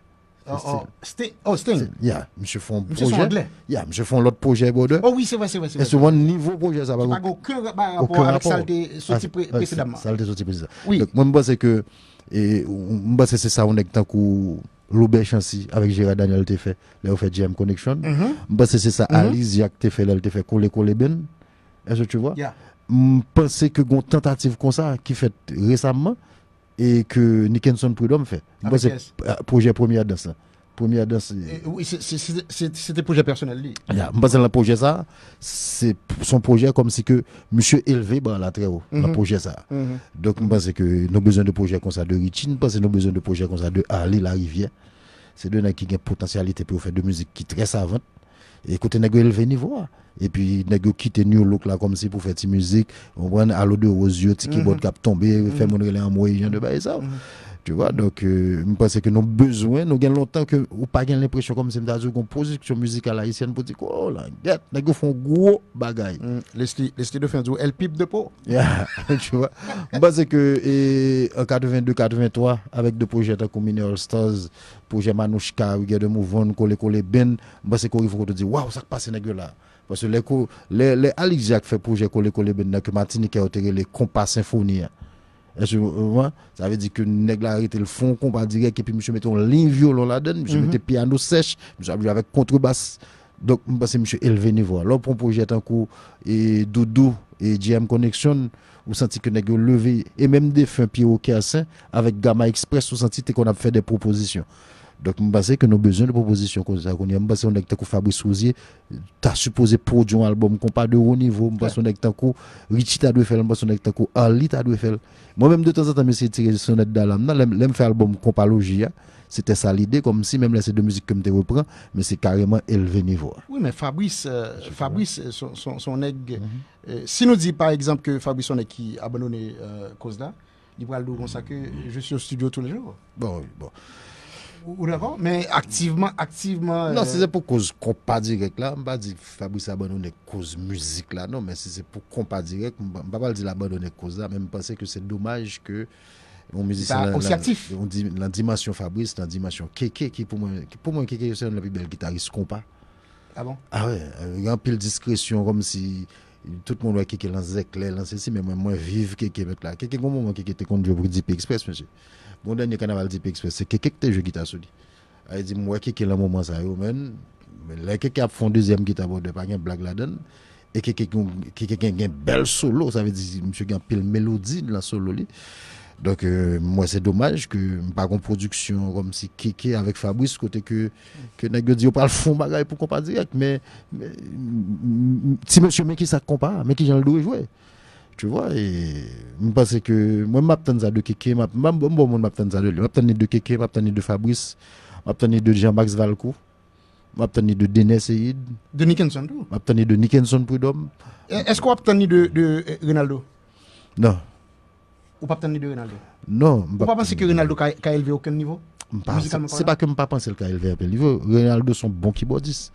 Oh, oh, Sting. Oh, fais Yeah, monsieur font projet. Yeah, monsieur font l'autre projet Oh oui, c'est vrai, c'est vrai. Et souvent, niveau projet, ça va. Pas aucun rapport avec Salté ah, sorti ah, précédemment. Salté précédemment. Oui. Donc, moi, je pense que, et, je pense c'est ça, on est dans qu'on, Chancy avec Gérard Daniel, t'es fait, là, on fait GM Connection. Je pense que c'est ça, mm-hmm. Alice Jacques, fait, là, t'es fait, coller, coller, ben. Est-ce que tu vois Pensez que une tentative comme ça qui fait récemment et que Nickenson Prudhomme fait. c'est euh, projet premier danse. Première danse. Euh. c'est oui, c'était projet personnel. Lui. le projet ça, c'est son projet comme si que monsieur élevé ben, là très haut, projet ça. Mm-hmm. Donc je pense que nous avons besoin de projets comme ça de Richie, nous avons besoin de projets comme ça de aller la rivière. C'est deux qui ont une potentialité pour faire de musique qui est très savante. Et avons élevé niveau. Hein. E pi negyo kite new look la kom si pou fè ti müzik. Mwen alo de ozyot, tiki bot kap tombe, fè moun rele amwe, jende baye sa [laughs] ou. Tu va, donk, mwen panse ke nou bezwen, nou gen lontan ke ou pa gen lè presyon kom si. Mwen panse ke nou kompozik yo müzik alayisyen pou di ko, lan, gen, negyo fon gwo bagay. Lesli, lesli de fèn, di yo, el pip de po. Ya, tu va, mwen panse ke, e, 82-83, avèk de projèta koumine All Stars, projè Manouchka, wè gen de mouvon, kole-kole ben, mwen panse kou yifon te di, waw, sakpase negyo la. Pwase lè alixak fè projeko lè kolè ben nan ke matin lè kè otère lè kompa sinfoni. Sa avè di ke neg la rete l'fon kompa direk epi msè mette l'inviolon la den, msè mette piano sech, msè ablou avè kontre bas. Dok msè msè elve nivou. Lò pou projeko anko e Dudu e JM Connection ou santi ke neg yo leve MMD fè un piro kè asè avè gama ekspres ou santi te kon ap fè de proposisyon. Donc, je pense que nous avons besoin de propositions comme ça. Je pense que Fabrice Souzier, tu as supposé produire un album, qu'on pas de haut niveau. Je pense que est Richie, tu as dû faire, je pense que Ali, a dû faire. Moi-même, de temps en temps, je suis tiré sur dans dalam. Je fait un album logique. Hein. C'était ça l'idée, comme si même la de musique que je reprends, mais c'est carrément élevé niveau. Hein. Oui, mais Fabrice, euh, Fabrice euh, son, son, mhm. euh, si nous dit par exemple que Fabrice, son aigle qui abandonné euh, il va le dire comme que je suis au studio tous les jours. Bon, bon. Ou revan, men aktiveman, aktiveman... Non, se se pou kouz kompa direk la, mba di Fabrice Abadou ne kouz muzik la, non, men se se pou kouz kompa direk, mba bal di la abadou ne kouz la, men mpase ke se dommaj ke... Mpa osyaktif? La dimasyon Fabrice, la dimasyon Keke, ki pou mwen Keke yose yon le pi bel gitarist kompa. A ah bon? A ah we, euh, yon pil diskresyon, koum si tout moun wè Keke lansèk lè, lansèk si, men mwen mwen viv Keke bet la. Keke goun moun mwen, Keke te konti jou brudi P-Express, mwen se. Mon dernier carnaval type express, c'est quelqu'un qui joue guitare sous ah, Il dit, moi, qui est le moment ça, Mais là, quelqu'un qui a fait deuxième guitare, il n'y a pas de blague là-dedans. Et quelqu'un qui a un bel solo, ça veut dire, monsieur, qui a une pile mélodie dans le solo. Donc, euh, moi, c'est dommage que, pas une production, comme si Kéké avec Fabrice, côté que, que Nagio dit, on parle fond bagaille pour qu'on parle direct, mais, mais, si monsieur, mais qui ça compare, mais qui j'en le jouer tu vois et je pense que moi m'attends de Keke bon monde de lui m'attends de Keke m'attends de Fabrice m'attends de Jean-Max Valcourt m'attends de Denis Seyid de Nickenson m'attends de Nickenson Prudhomme est-ce qu'on attend de de eh, Ronaldo non ou pas tenu de Ronaldo non pas penser que Ronaldo a élevé aucun niveau M pa san, se pa ke m pa panse l ka e l verbe li ve, Ronaldo son bon kibodis.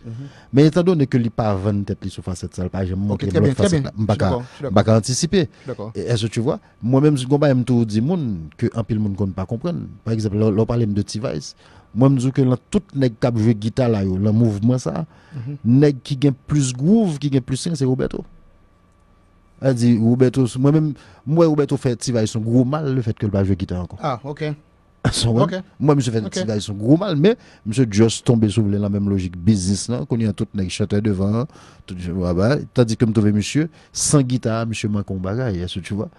Men etan do ne ke li pa avan tet li sou fa set salpa, jen m mouke l lot fa set salpa, m pa ka, m pa ka antisipe. E se tu vwa, mwen mè mzou kon ba yon m tou di moun, ke an pil moun kon pa kompren, par ekseple l wap pale m de Tivaise, mwen mzou ke l an tout neg kab jve gita la yo, l an mouvman sa, mhm. neg ki gen plus groove, ki gen plus sing, se Roubeto. A di Roubeto, mwen m, mwen Roubeto fè Tivaise son groove mal, le fèt ke l pa jve gita an kon. Ah, ok Moi, je fais des petits sont gros mal, mais je juste tombé sur la même logique business, là, qu'on y a tout les chanteur devant, tout, bah, tandis que je monsieur, sans guitare, monsieur moi, qu'on bagaille, tu vois?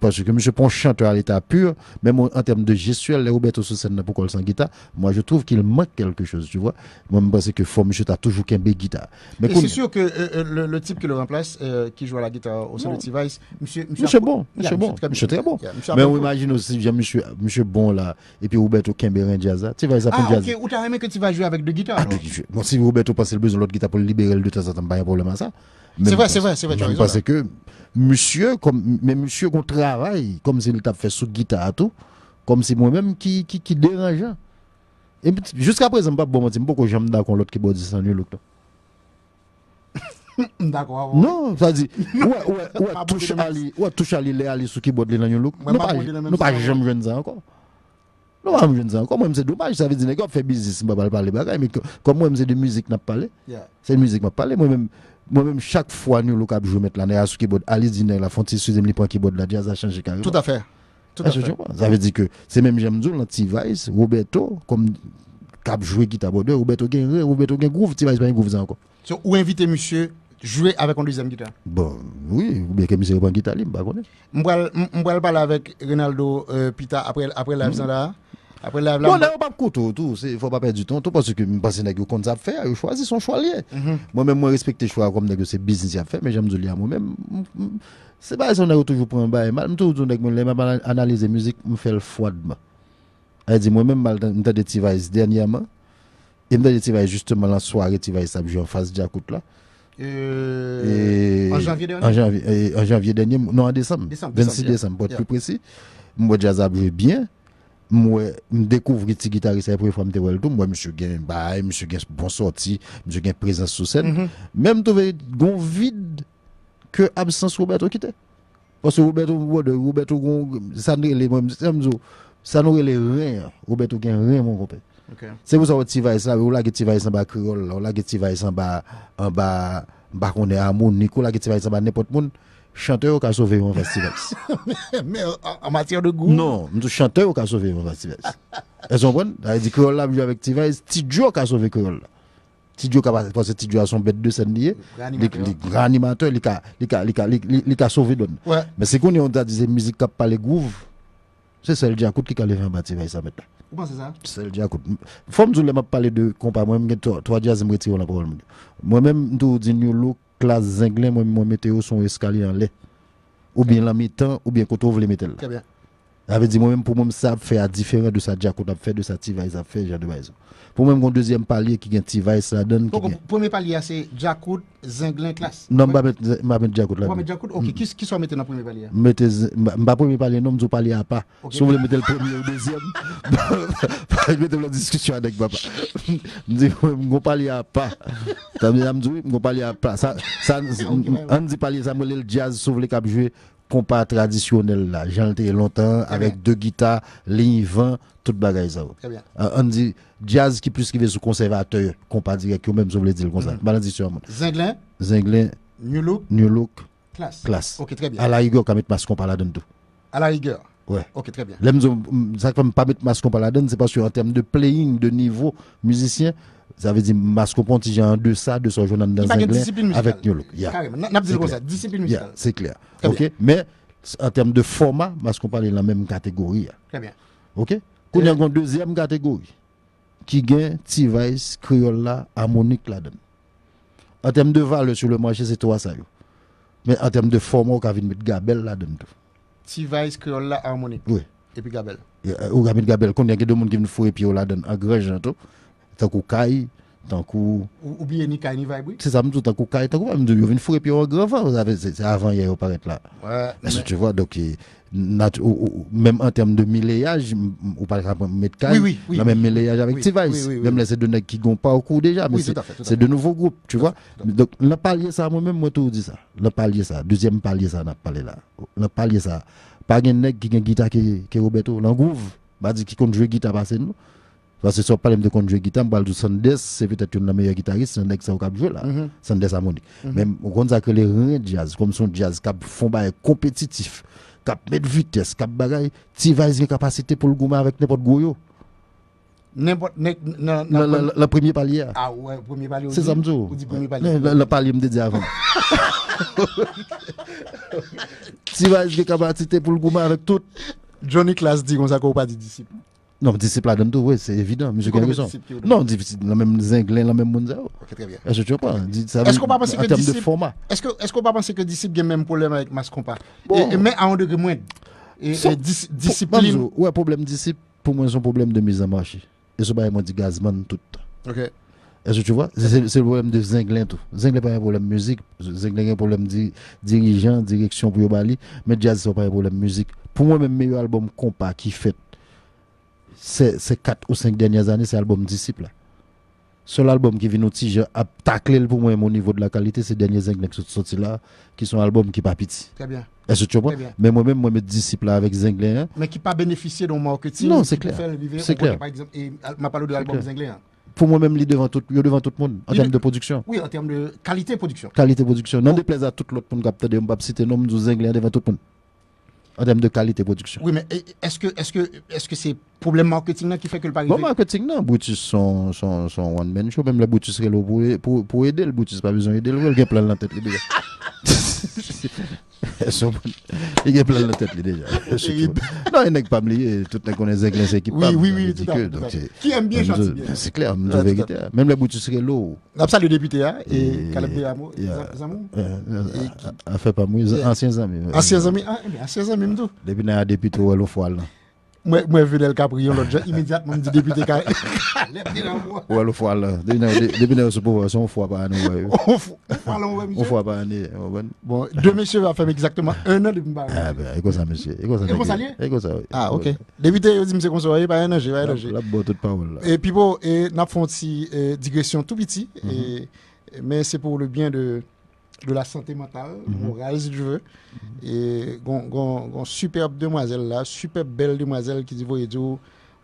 parce que monsieur Ponchanteur à l'état pur, même en, termes de gestuelle, les Roberto pas pour col sans guitare, moi je trouve qu'il manque quelque chose, tu vois. Moi je pense que faut monsieur t'as toujours qu'un guitare. Mais c'est sûr que le, type qui le remplace, qui joue à la guitare au sein de T-Vice, monsieur, monsieur, bon, monsieur bon, monsieur très bon. mais on imagine aussi, M. monsieur, bon là, et puis Roberto Kemberin Jazza, t appelle Jazza. Ah ok, ou t'as aimé que tu vas jouer avec deux guitares. Ah, Bon, si Roberto pensait le besoin de l'autre guitare pour le libérer le temps en temps, pas un problème à ça. C'est vrai, c'est vrai, c'est vrai, tu as raison. que monsieur, comme, mais monsieur qu'on travaille, comme s'il t'a fait sous guitare tout, comme si moi-même qui, qui, dérangeant. Et jusqu'à présent, pas bon, je d'accord l'autre qui boit sans l'autre. [laughs] D'accord. Ah non, ça dit, [laughs] ouais, touche pas ça encore. pas encore. c'est dommage, ça veut dire, fait business, je ne pas mais comme moi, c'est de musique n'a pas C'est musique pas Moi-même, moi-même, chaque fois, nous, le cap, je mettre la nerf sur keyboard. Alice Diner, la fonte, sur les points qui keyboard, la jazz a changé carré Tout à fait. Tout à ah, fait. Ça veut dire que c'est même, j'aime dire, l'anti-vice, Roberto, comme cap jouer guitare border, Roberto Gain, eh, Roberto gagne groove, pas un ben, groove encore. So, ou inviter monsieur jouer avec un deuxième guitare Bon, oui, ou bien que monsieur prend guitare libre, pas connaît. moi moi parler avec Ronaldo euh, Pita après, après la mm. là. Après, on là, bon, pas couteau, tout. Il faut pas perdre du temps, tout, parce que je pense que qu'on a fait, il choisit son choix mhm. Moi-même, moi, respecte choix comme c'est business à faire, mais j'aime le à moi-même. C'est pas si on a toujours pris un bail. Même tout, on a la musique, Je fais le froidement. Elle dit, moi-même, je des Tivaïs dernièrement. Et je des justement la soirée, Je suis en face de Jacoute là. Euh, en janvier dernier en janvier, dernier, non en décembre, décembre 26 décembre, pour être plus précis. Moi, jazz a joué bien. Mwe mdekouvri ti gitarisay preform te wèl tou, mwen msye gen bay, msye gen bonsorti, msye gen prezans sou sen. Mwen mhm. mtouve yon vide ke absens Roubetou kite. Pwese Roubetou mwode, Roubetou yon sanrele mwen msye mzou, sanrele rey an, Roubetou gen rey mwen roupe. Se mwè sa wè ti vay sa, wè wè la ge ti vay sa ba kriol, wè la ge ti vay sa ba bakone amoun, wè la ge ti vay sa ba nepot moun. chanteur qui a sauvé mon festival. mais euh, en matière de goût Non, je chanteur qui a sauvé mon festival. Elles comprennent Elle dit que là, avec Tivaïs, Tidjo qui a sauvé Creole là. Tidjo qui a passé Tidjo à son bête de scène lié. Les grands animateurs, ils a sauvé Don. Mais c'est qu'on est, on de dire musique qui a pas les gouves. C'est celle qui a qui a levé un bâtiment ça maintenant. Vous pensez ça Celle qui a Faut que je parle de compas. Moi-même, trois dias, je me retire la parole. Moi-même, je dis New Look la zinglin, moi, météo, son escalier en lait. Ou bien la mi-temps, ou bien quand on veut les mettre là. bien avait dit moi-même pour moi ça fait différent de ça Jaco a fait de ça Tivai ça fait genre de raison. Pour moi mon deuxième palier qui gagne Tivai ça donne Donc premier palier c'est Jaco Zinglin classe. Non je m'a mettre Jaco là. Premier Jaco OK qui qui soit mettre dans premier palier Mettre m'a premier palier non du palier à pas. Si vous voulez mettre le premier ou deuxième [laughs] Je vais mettre la discussion avec papa. Dit mon palier à pas. T'as bien me dit mon palier à pas ça ça on dit palier ça me le jazz si vous voulez cap jouer compas traditionnel là, j'ai longtemps avec deux guitares, ligne 20, toute bagaille ça. Euh, on dit jazz qui plus qui veut sous conservateur, compas direct, même si vous voulez dire comme ça. Mm-hmm. Zinglin. Zinglin. New Look. New Look. Classe. Classe. Ok, très bien. À la rigueur, quand mettre masque, on parle de tout. À la rigueur. Ouais. Ok, très bien. ça ne pas mettre masque, on là c'est parce en termes de playing, de niveau musicien, ça veut dire masque Ponti en deçà de son journal dans anglais avec New Look. Yeah. discipline musicale. Yeah, c'est clair. Ok. Mais en termes de format, Masco parle dans la même catégorie. Très bien. OK Qu'on euh, a une deuxième catégorie qui gagne T-Vice, Criolla, Harmonique là-dedans. En termes de valeur sur le marché, c'est toi ça. Mais en termes de format, on a mettre Gabel là-dedans. T-Vice, Criolla, Harmonique. Oui. Et puis Gabel. Euh, euh, ou Gabel, Gabel. Qu'on a deux monde qui viennent et puis là-dedans, en grège, tout. Tankou tant tankou... Oubliez ni Kai ni Vibe, C'est ça, me tankou Kai, tankou Vibe, je viens et puis on avez c'est avant hier au paraître là. Ouais. Mais tu vois, donc, même en termes de milléage, ou par exemple, mettre Kai, oui, oui, même milléage avec T-Vice, même là, c'est deux qui n'ont pas au cours déjà, mais c'est de nouveaux groupes, tu vois. Donc, le palier ça, moi-même, moi, tout dit ça. Le palier ça, deuxième palier ça, n'a pas parlé là. Le palier ça, pas un nègre qui a guitare qui est Roberto, l'engouve, bah, dit qui compte jouer guitare passer nous. Parce que si on parle de conduire guitare, parle de Sandes, c'est peut-être une meilleur guitariste, guitaristes qui a joué là, mhm. Sandes harmonique. Mhm. Mais on connaît que les reins jazz, comme son jazz, qui font bail compétitif, qui mettre vitesse, qui bagaille, tu vas une capacité pour le avec n'importe quoi. N'importe. Le premier palier. Hein. Ah ouais, premier palier. C'est ça, Vous premier palier. Le palier, me dit avant. [laughs] Tu vas une capacité pour le avec tout. Johnny Class dit qu'on s'accorde pas des disciples. Non, disciple là tout, oui, c'est évident, maison. Non, difficile, la même zinglin, la même monde. Oh. Ok, très bien. Ah, hein, est-ce que tu vois Est-ce qu'on pas penser que Est-ce pas penser que disciple a le même problème avec masse et Mais à un degré moins. Et, discipline. Oui, problème disciple pour moi c'est un problème de mise en marché. Et ce pas moi dit gazman tout. OK. Est-ce que tu vois C'est le problème de Zinglin tout. Zinglin pas un problème de musique, Zinglin un problème de dirigeant, direction pour Bali, mais jazz c'est pas un problème de musique. Pour moi même meilleur album compa qui fait ces, 4 quatre ou 5 dernières années, c'est l'album Disciple. Seul album qui vient nous tige à tacler pour moi mon niveau de la qualité, ces derniers anglais qui sont sortis là, qui sont album qui pas petit. Très bien. Est-ce que tu comprends Mais moi-même, moi, mes disciples avec Zenglé. Hein. Mais qui pas bénéficié mon marketing. Non, c'est clair. C'est clair. Par exemple, et m'a parlé de l'album hein. pour moi-même, il devant tout, devant tout le monde, en termes de production. Oui, en termes de qualité production. Qualité production. Non, déplaise à tout l'autre monde de a citer nom, Zenglé devant tout le monde en termes de qualité de production. Oui, mais est-ce que est-ce que est-ce que c'est problème marketing là qui fait que le pari Bon marketing non, Brutus sont, son son one man show même le boutis serait là pour, pour pour aider le boutis pas besoin d'aider le il a plein la tête [laughs] Il y a plein de tête déjà. [laughs] non, il n'est pas oublié. Tout le monde connaît les équipes. Oui, oui, oui. Tout Qui aime bien chanter C'est clair, nous avons vérité. Hein. Même les boutus seraient l'eau. le député hein, et Caleb euh, Amou. Euh, euh, a fait pas mouille. Anciens amis. Anciens amis. Ah, eh Anciens amis, tout. Depuis, il y a député ou l'eau foile moi moi Venel Caprion l'autre immédiatement dit député carré ou le foie là depuis depuis ce pouvoir son fois pas nous on on fois pas année bon deux messieurs va faire exactement un an de ah ben écoutez ça monsieur écoute ça oui ah OK député vous dit monsieur conseiller pas un an j'ai pas la bonne toute parole là et puis bon et n'a font si euh, digression tout petit mhm. mais c'est pour le bien de De la sante mental, mhm. moral si jve. E gong superbe demwazel la, superbel demwazel ki di voye di yo,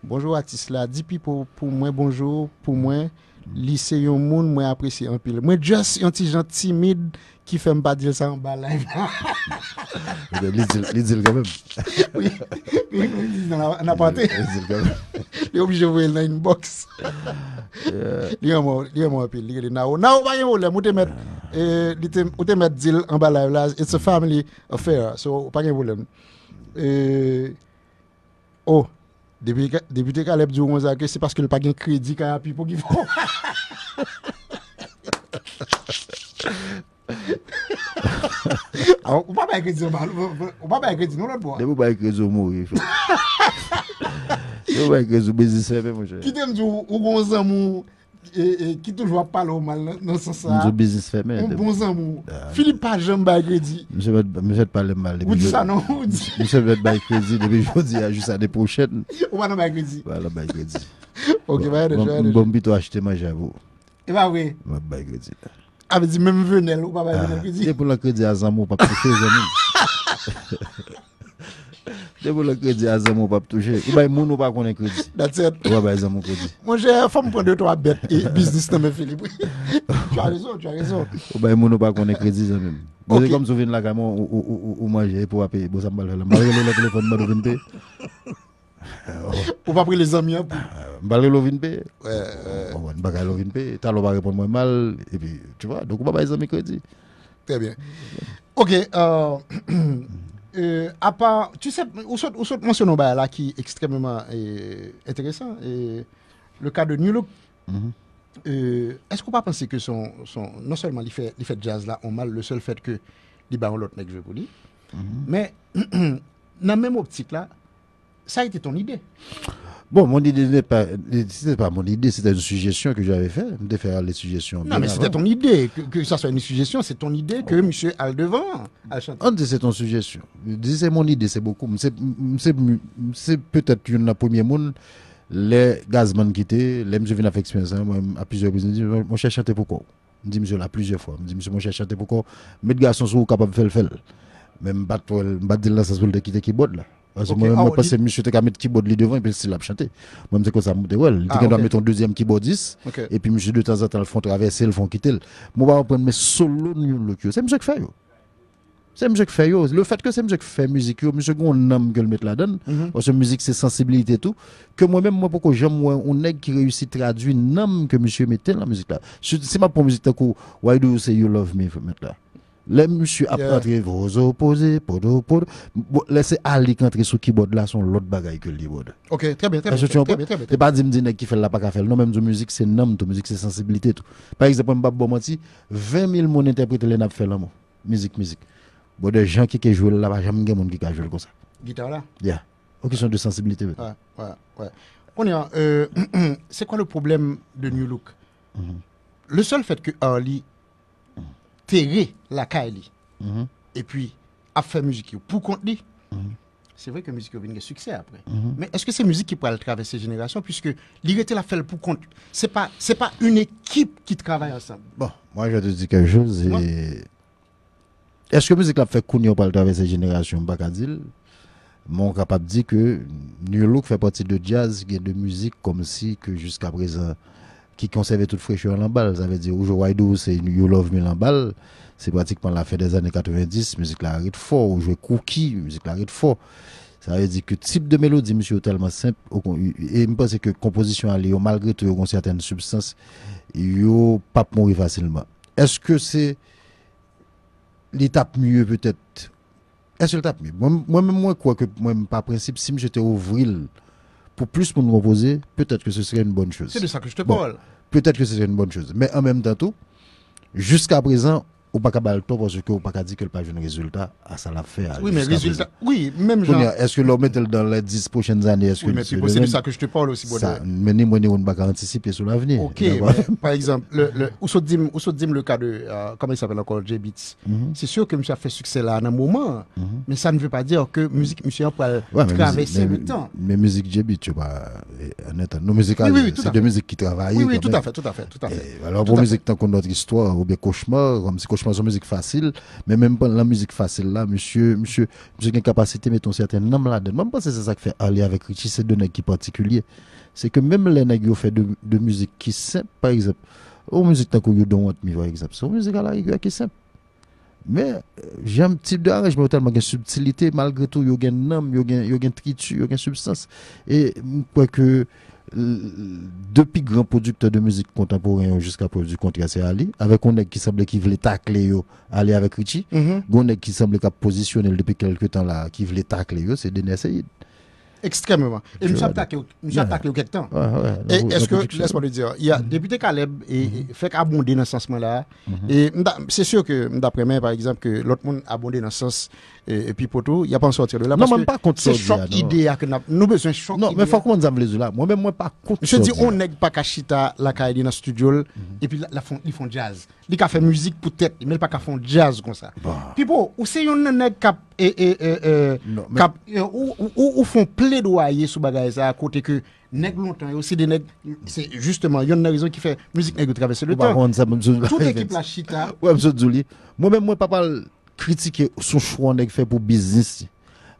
bonjou atis la, di pi pou mwen bonjou, pou mwen mhm. lise yon moun mwen apresye anpil. Mwen jas yon ti jan timid, ki fèm pa dil sa an balay vlaj. Li dil gèmèm. Oui, li dil nan apante. Li dil gèmèm. Li objèvou el nan in box. Li yon moun apil. Li yon e, li nan ou. Nan ou pa gen voulèm. Ou te met dil an balay vlaj. It's a family affair. So, pa gen voulèm. E, ou, debite kalep di ou moun zake, se paske l pa gen kredi kan api pou ki voun. [laughs] Ha! Ah, ou pa bay kredi anman Ou pa bay kredi nou lè pou an Demi ou bay kredi ou mou Ou bay kredi ou bizis fèmè moun chè Ki dem di ou bon zan mou e, e, Ki toujwa pale ou mal nan sasan Mou bizis fèmè Filipa jèm bay kredi Mousèd pale mal Mousèd bay kredi Depi jodi a jous anè pochèt Ou bay kredi Ou bay kredi Ou bay kredi Avè di mèm venèl ou pa bay venèl kredi? De pou lè kredi a zèm ou pa ptouche zèmim. De pou lè [laughs] kredi a zèm ou pa ptouche. Ou bay moun ou pa konè kredi. That's it. Ou bay zèm ou kredi. Mwen jè fèm pwèndè yò to a bet e business nan mè Filipe. Tu a rezon, tu a rezon. Ou bay moun ou pa konè kredi zèmim. Mwen jè kom souvin lè kèm ou mwen jè yè pou wapè. Mwen jè lè kèm ou mwen jè yè pou wapè. Mwen jè lè kèm ou mwen jè yè pou wapè Ou pa pri le zami an l'ovin hein, euh, Mbale ouais vin va aller lo vin pe. Talo pa répondre mwen mal. et puis tu vois va, pas les amis zami Très bien. Ok. Euh, [clears throat] euh, à part, tu sais, on soit, ou soit là qui est extrêmement euh, intéressant. Et le cas de New Look. Mhm. Euh, est-ce qu'on pas penser que son, son, non seulement les fait, les jazz là ont mal, le seul fait que les barons l'autre mec je vous dis, mhm. mais [clears throat] dans la même optique là, ça a été ton idée Bon, mon idée n'est pas, c'était pas mon idée, c'était une suggestion que j'avais faite, de faire les suggestions. Non, mais c'était ton idée, que, ça soit une suggestion, c'est ton idée que oh. M. Aldevant a chanté. c'est ton suggestion. C'est mon idée, c'est beaucoup. C'est peut-être une la première monde, les gazman quittés, les Monsieur viens avec hein, moi, à plusieurs reprises, je cherche à chanté pourquoi. Je dis, monsieur, là, plusieurs fois, je dis, monsieur, je cherche à pourquoi. Mes garçons sont capables de faire le faire. Même, je battre, ça se de quitter qui botte là. Parce que ah, moi, je pense que mettre a mis le keyboard devant et puis il a chanté. Moi, c'est comme ça, m'a dit Il ah, doit mettre ton deuxième keyboard keyboardiste. Et puis, monsieur, de temps en temps, le font traverser, le font quitter. Moi, je vais prendre mes solos de C'est monsieur qui fait. C'est monsieur qui fait. Le fait que c'est monsieur qui fait musique, monsieur, un homme que le met là-dedans. Mm-hmm. Parce que musique, c'est sensibilité et tout. Que moi-même, moi, pourquoi j'aime, un nègre qui réussit à traduire un homme que monsieur mettait dans la musique là. C'est ma pour musique, do You you Love Me, mettre là. Les monsieur yeah. après vos opposés, podo, podo. Laissez Ali entrer sur keyboard là, son l'autre bagaille que le keyboard. Ok, très bien, très bien. Très bien, très bien, Et pas dire me qui fait la pas faire. Non, même de musique, c'est nom, de musique, c'est sensibilité. Tout. Par exemple, Mbab dit, 20 000 mon interprète les n'a fait l'amour. Musique, musique. Bon, des gens qui qui jouent là, jamais des gens qui jouent comme ça. Guitare là? Yeah. Ok, question de sensibilité. Ouais, ouais, ouais. On est, euh, [clears throat] c'est quoi le problème de New Look? Mhm. Le seul fait que Ali la Kylie. Mhm. Et puis, à faire musique pour compte mhm. C'est vrai que musique a un succès après. Mhm. Mais est-ce que c'est musique qui pourra traverser ces générations puisque l'irrité l'a fait pour compte C'est pas c'est pas une équipe qui travaille ensemble. Bon, moi je te dis quelque chose et... Est-ce que musique l'a fait pas pour traverser ces générations Bacadil mon capable dit que New Look fait partie de jazz et de musique comme si que jusqu'à présent qui conservait toute fraîcheur en balle. Ça veut dire, aujourd'hui, c'est You Love Me l'emballe C'est pratiquement la fin des années 90, musique la rythme fort. jouer Cookie, musique la rythme fort. Ça veut dire que type de mélodie, monsieur, tellement simple. Et je pense que composition, malgré tout, il certaines substances, il pas mourir facilement. Est-ce que c'est l'étape mieux, peut-être? Est-ce que l'étape mieux? Moi-même, moi, je crois que moi, par principe, si j'étais ouvrir pour plus pour nous peut-être que ce serait une bonne chose. C'est de ça que je te parle. Peut-être que ce serait une bonne chose. Mais en même temps, jusqu'à présent, ou pas qu'à balto parce que ou pas qu'à dire que le pas un résultat à ah, ça l'a fait. Oui, mais résultat, oui, même genre. Est-ce que l'homme est dans les 10 prochaines années? Est-ce oui, que mais c'est possible ça que je te parle aussi, ça, Mais ni moi, ni on pas anticiper sur l'avenir. Ok, par exemple, le, le, ou ou dim le cas de, euh, comment il s'appelle encore, J Beats. Mhm. C'est sûr que monsieur a fait succès là à un moment, mhm. mais ça ne veut pas dire que musique, monsieur a pas ouais, le temps. Mais musique J Beats, tu vois, honnêtement, nos musiques, c'est de musique qui travaille. Oui, oui, tout à fait, tout à fait, tout à fait. Alors, pour musique, tant qu'on notre histoire, ou bien cauchemar, comme je pense une musique facile, mais même pas la musique facile là, monsieur, monsieur, monsieur qui a capacité, mettons, certains noms là-dedans. pense pas c'est ça qui fait aller avec Richie, c'est deux qui particulier. C'est que même les nègres qui ont fait de, musique qui simple, par exemple, ou musique tant qu'on don't want me, par exemple, c'est une musique à la rigueur qui simple. Mais j'aime type de tellement de subtilité, malgré tout, il y a un nom, il y a une triture, il y a une substance. Et quoi que depuis grand producteur de musique contemporaine jusqu'à produire contrat, c'est Ali avec un qui semblait qu'il voulait tacler aller avec Richie mm qui semblait qu'a positionné depuis quelques temps là qui voulait tacler c'est Denis Extrêmement. Et sommes attaqué au quelque temps. Et est-ce que, laisse-moi le dire, il y a mhm. député Caleb et, mhm. fait abonder dans ce sens-là. Mhm. Et c'est sûr que, d'après moi, par exemple, que l'autre monde abondé dans ce sens, et, puis pour tout, il n'y a pas en sortir de là. Non, même pas contre ça. C'est choc idée. que nous besoin choc. Non, mais faut qu'on nous les là. Moi-même, moi, pas contre ça. Je dis, on n'est pas Kachita, la carrière, dans le studio, et puis ils font jazz. Ils font musique pour tête, mais ils ne font pas jazz comme ça. Bah. Puis bon, ou c'est un et ou font plaidoyer sous bagage à côté que nèg longtemps et aussi des nèg c'est justement y a une raison qui fait musique nèg traverser le temps. Toute équipe la chita. [laughs] Ouais monsieur Moi même moi pas critique critiquer son choix nèg fait pour business.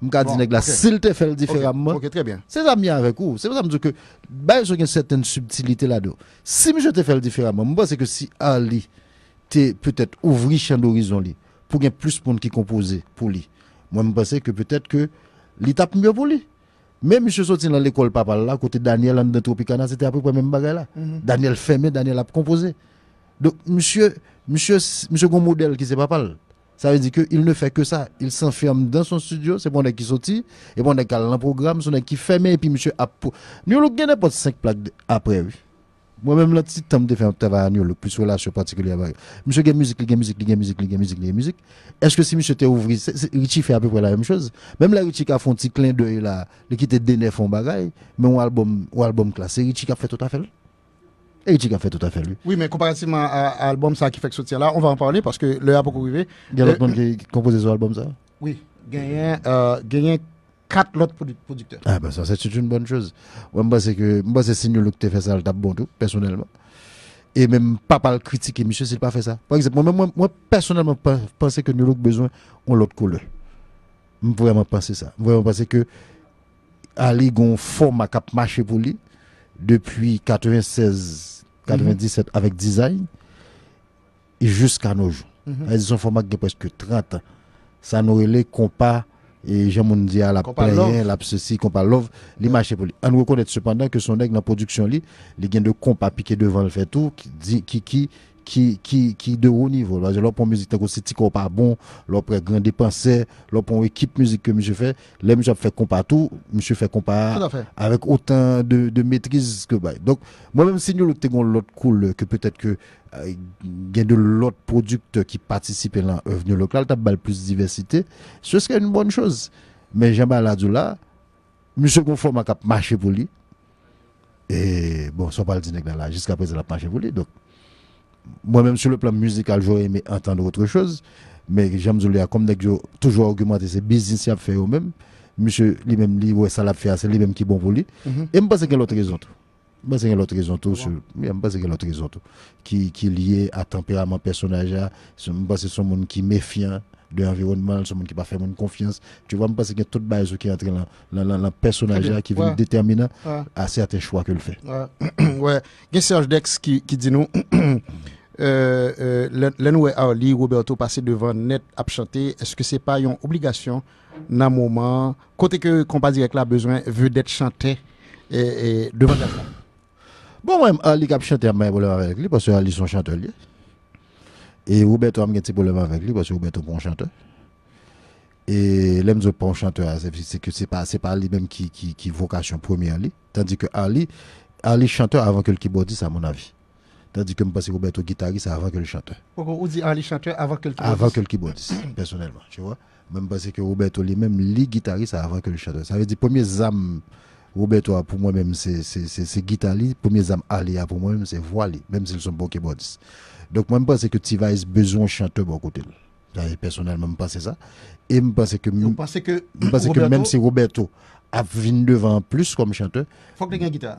M'ka dit nèg là s'il te fait différemment. OK très bien. C'est ça bien avec vous. C'est pour ça me dire que y bah, a une certaine subtilité là-dedans. Si je te fait différemment, moi c'est que si Ali t'es peut-être ouvri champ d'horizon pour qu'il y ait plus de monde qui composé pour lui. Moi, je pensais que peut-être que l'étape mieux pour lui. Mais monsieur sorti dans l'école papa là, côté Daniel dans Tropicana, c'était à peu près même bagarre là. Mhm. Daniel fermé, Daniel a composé. Donc monsieur monsieur monsieur modèle qui c'est papa. Ça veut dire qu'il ne fait que ça. Il s'enferme dans son studio, c'est pour qui sorti, et bon qui a un programme, c'est qui fait et puis monsieur a. Nous, on a 5 plaques après, oui. Moi-même, là, petit temps, je fait un travail le plus relation particulière avec. Monsieur, il musique, il musique, il musique, il musique, il musique. Est-ce que si monsieur était ouvert, Richie fait à peu près la même chose? Même là, Richie qui a fait un petit clin d'œil là, qui était dénef en bagaille, mais un album, un album classé, Richie qui a fait tout à fait et qui a fait tout à fait lui. Oui, mais comparativement à, l'album ça qui fait que sortir là, on va en parler parce que le a beaucoup arrivé. Il y a d'autres euh, qui composé son album, ça. Oui, gagnant, euh, quatre autres producteurs. Ah ben ça c'est une bonne chose. Moi je pense que moi c'est signe que tu fait ça le personnellement. Et même pas le critiquer monsieur s'il pas fait ça. Par exemple moi, moi, moi personnellement penser que nous avons besoin on l'autre couleur. Vraiment penser ça. Vraiment penser que Ali gon forme cap marché pour lui depuis 96 97 mm-hmm. avec design et jusqu'à nos jours. Mm Ils ont formé presque 30 ans. Ça nous les compas et jean mon à la payen la ceci compa love les marchés pour lui on reconnaît cependant que son aigle dans la production li li gain de compa piqué devant le fait tout qui qui qui qui, qui, qui de haut niveau. Là, leur musique, c'est pas bon, leur grand dépensé, leur équipe musique que je fais. Là, je fais compas tout, je fait compas avec autant de, de maîtrise que bah. Donc, moi-même, si nous, l'autre cool, que peut-être que, il y a de l'autre producteur qui participe à l'œuvre locale, t'as a plus de diversité, ce serait une bonne chose. Mais j'aime la là, monsieur conforme à marché pour lui. Et bon, ça pas de là, jusqu'à présent, la marché pour Donc, moi-même, sur le plan musical, j'aurais aimé entendre autre chose. Mais j'aime Zouléa, comme toujours toujours argumenté, c'est business qu'il a fait eux-mêmes. Monsieur lui-même, lui, ouais, ça l'a fait, c'est lui-même qui est bon pour lui. Et je pense qu'il y a l'autre raison. Je pense qu'il y a l'autre raison. Ah je pense qu'il y a l'autre raison. Qui, qui est lié à tempérament personnage. Je pense que c'est un monde qui est méfiant de l'environnement, ce monde qui pas fait mon confiance. Tu vois, je pense que tout monde qui est dans le personnage qui ouais. déterminant à certains choix que le fait. Ouais. [clears throat] ouais. Il y a Serge Dex qui, qui dit nous [clears throat] euh, euh, Lenoué Aoli, Roberto passé devant net à chanter, est-ce que ce n'est pas une obligation dans un moment côté que compas direct a besoin veut d'être chanté et, devant la Bon, moi, Ali qui a chanté, je avec lui parce que Ali son chanteur. Et Roberto a un petit problème avec lui parce que Roberto est un bon chanteur. Et l'aime de bon chanteur, c'est que ce n'est pas lui-même qui, qui, qui vocation première. Lui. Tandis que Ali, Ali chanteur avant que le keyboardiste, à mon avis. Tandis que je pense que Roberto guitariste avant que le chanteur. Pourquoi on dit Ali chanteur avant que le keyboardiste Avant que le keyboardiste, [coughs] personnellement. Tu vois Même parce que Roberto lui-même, lui guitariste avant que le chanteur. Ça veut dire, premier âme. Roberto, pour moi-même, c'est Le premier âme Ali, pour moi-même, c'est voix, même s'ils sont bon keyboardistes. Donc, moi, je pense que Tiva a besoin de chanteur bon côté. Personnellement, je pense ça. Et je pense que, que même si Roberto a ans devant plus comme chanteur, faut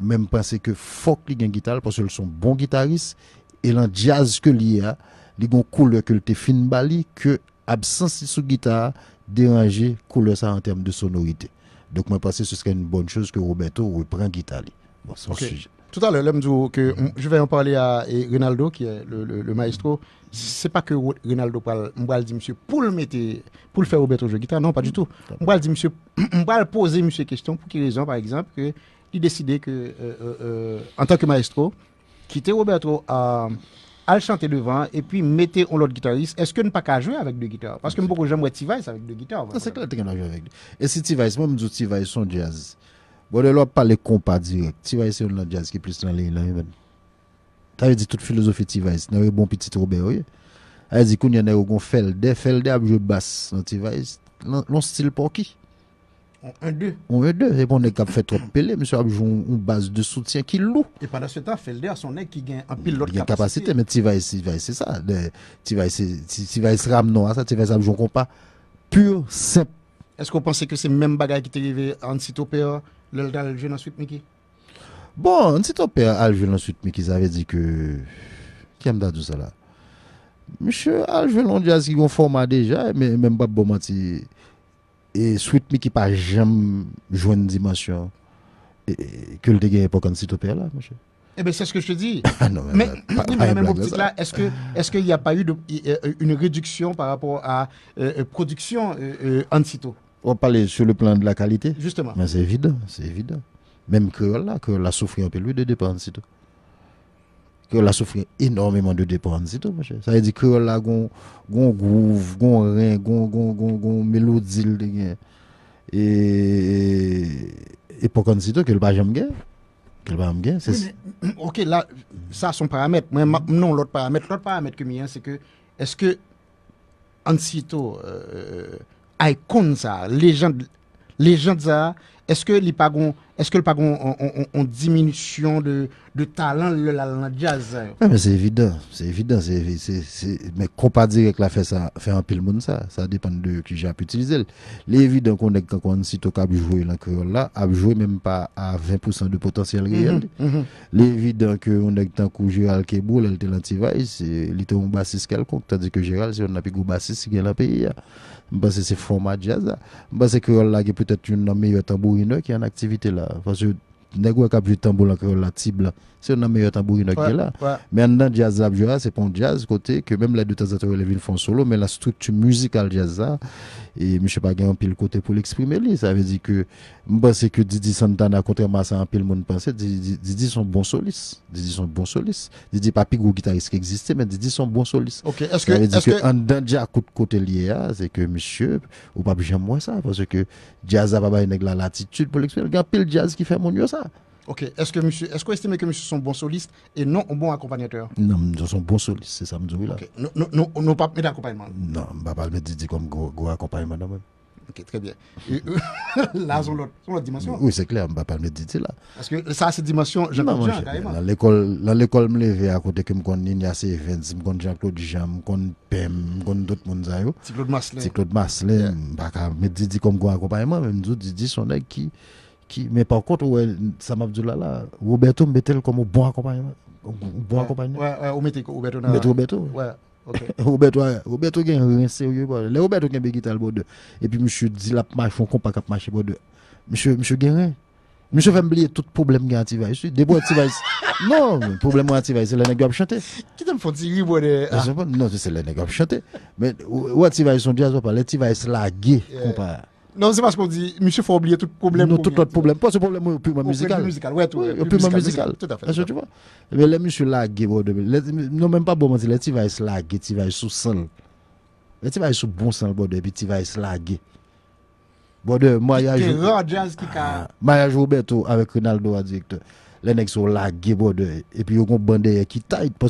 Même penser que faut qu'il ait une guitare parce qu'ils sont bons guitaristes et le jazz que y a, les une couleur que le fin bali que absence sous guitare déranger couleur ça en termes de sonorité. Donc moi pense que ce serait une bonne chose que Roberto reprend guitare. Bon, c'est sujet. Tout à l'heure, que mm-hmm. je vais en parler à Ronaldo, qui est le, maestro. Ce maestro. C'est pas que Ronaldo parle, dit, monsieur pour le mettre, pour le faire Roberto jouer guitare, non, pas du tout. On va dire monsieur, on [clears throat] va poser monsieur question pour quelle raison, par exemple, qu'il il décidait que, euh, euh, euh, en tant que maestro, quitter Roberto à le chanter devant et puis mettre un autre guitariste. Est-ce que ne pas qu'à jouer avec deux guitares Parce que beaucoup j'aimerais T-Vice avec deux guitares. C'est clair que avec deux. Et si T-Vice, moi je me dis T-Vice son jazz. Bo de lò pa le kompa direk. Ti vay se yon nan jazz ki plis nan le yon nan yon ven. Ta yon di tout filozofi ti vay se. Nan yon bon piti troube yoye. A yon di koun yon nan yon gon felde. Felde abjou bas nan ti vay se. Non stil pou ki? On en de. On en de. Reponde kap fè trope pele. Monsi abjou yon bas de soutien ki lou. E pandan se ta felde a son nek ki gen apil lot kapasite. Men ti vay se yon. Ti vay se yon. Ti vay se yon. Ti vay se ram non a sa. Ti vay se yon. Ti vay se yon kompa. le dal ensuite Miki Bon, si ton père Alvel ensuite Miki, ça veut dire que qui aime tout ça là. Monsieur Al on jazz qui ont format déjà mais même pas bon menti et suite Miki pas jamais joué une dimension que le dégât pas comme si ton père là monsieur. Eh bien, c'est ce que je te dis. [laughs] Ah mais, mais, pas, oui, mais là, est-ce que est qu'il n'y a pas eu euh, une réduction par rapport à euh, euh, production en euh, on parle sur le plan de la qualité. Justement. Mais c'est évident, c'est évident. Même que là, que la souffrir un peu lui de dépendre, c'est tout. Que la souffrir énormément de dépenses, c'est tout, Ça veut dire que là, gon, gon groove, gon rein, gon, gon, gon, mélodie, et, et pour qu'on dise que le pas jamais qu'elle va me c'est OK là ça son paramètre mais non l'autre paramètre l'autre paramètre que mien c'est que est-ce que Ansito euh, ay kon sa, lejan de sa, eske li pa gon... Est-ce que le Pagou en diminution de talent lè lè lè lè dja zè? C'est évident. Mais qu'on pas dire que l'a fait en pile monde ça. Ça dépend de qui j'ai pu utiliser. L'évident qu'on est dans un site ou qu'on a joué l'encore là, a joué même pas à 20% de potentiel mhm, réel. Mhm. L'évident qu'on est dans un coup Gérald Kéboul, el telantivay, c'est l'itoumbassiste quelconque. Tandis que Gérald, si on n'a pas goubassiste, si gen l'enpire, c'est foma dja zè. C'est qu'on lè lè lè, y'a peut- Fase yo negwe kap jitambo la kere la tib la c'est un meilleur tambourine qui est là. Maintenant, jazz là, c'est pour un jazz côté que même les deux temps les villes font solo, mais la structure musicale jazz là, et je pas un pile côté pour l'exprimer. Ça veut dire que je pense que Didi Santana, contrairement à ça, un pile monde pensait, Didi sont bons solistes. Didi sont bons solistes. Didi pas gros guitariste qui existait, mais Didi sont bons soliste. Ok, est-ce que. Ça veut dire que, en jazz côté lié, c'est que monsieur, ou pas j'aime moins ça, parce que jazz n'a pas une latitude pour l'exprimer. Il y a pile jazz qui fait mon ça. Ok. Est-ce que monsieur, est-ce que vous que monsieur sont bons solistes et non un bon accompagnateur Non, ils sont bons solistes, c'est ça Monsieur là. Ok. Non, non, non, non pas d'accompagnement. Non, pas pas dit comme gros accompagnement non même. Ok, très bien. Euh, [laughs] là, sont l'autre, l'autre dimension. Oui, c'est clair, je ne vais pas me dire là. Parce que ça, c'est dimension, je ne sais pas. Dans l'école, me lever à côté que me connais Ignace connais Jean-Claude Jam, je connais Pem, je connais d'autres gens. C'est Claude Maslin. C'est Claude Maslin. Je pas comme quoi accompagnement, même. je sont dis, son qui. Qui, mais par contre, ouais, Sam dit là, Roberto mettait comme un bon accompagnement. Un bon accompagnement. Ouais, ouais, on mettait Roberto. Ou [laughs] Roberto. Ouais. Roberto, Roberto gagne rien sérieux. les Roberto a un guitare Et puis, monsieur dit, la marche, on pas cap marcher pour Monsieur, monsieur Guérin. Monsieur fait oublier tout problème qui est anti Des bois anti-vice. [laughs] Non, problème anti-vice, c'est les nègres qui chanter. Qui t'aime font dire oui, Non, c'est les nègres qui chanter. Mais, ou anti-vice, on dit, les anti-vice lagués, Non, se pa se kon di, monsi fò oubliye tout problem pou mè. Non, tout not problem. Po se problem mè yon piuma mizikal. Yon piuma mizikal. Yon piuma mizikal. Tout a fè. Monsi fò. Mè monsi fò lagge. Non mè mpa bon monsi. Monsi fò lagge. Monsi fò bon sal. Monsi fò lagge. Monsi fò lagge. Monsi fò lagge. Monsi fò lagge. Monsi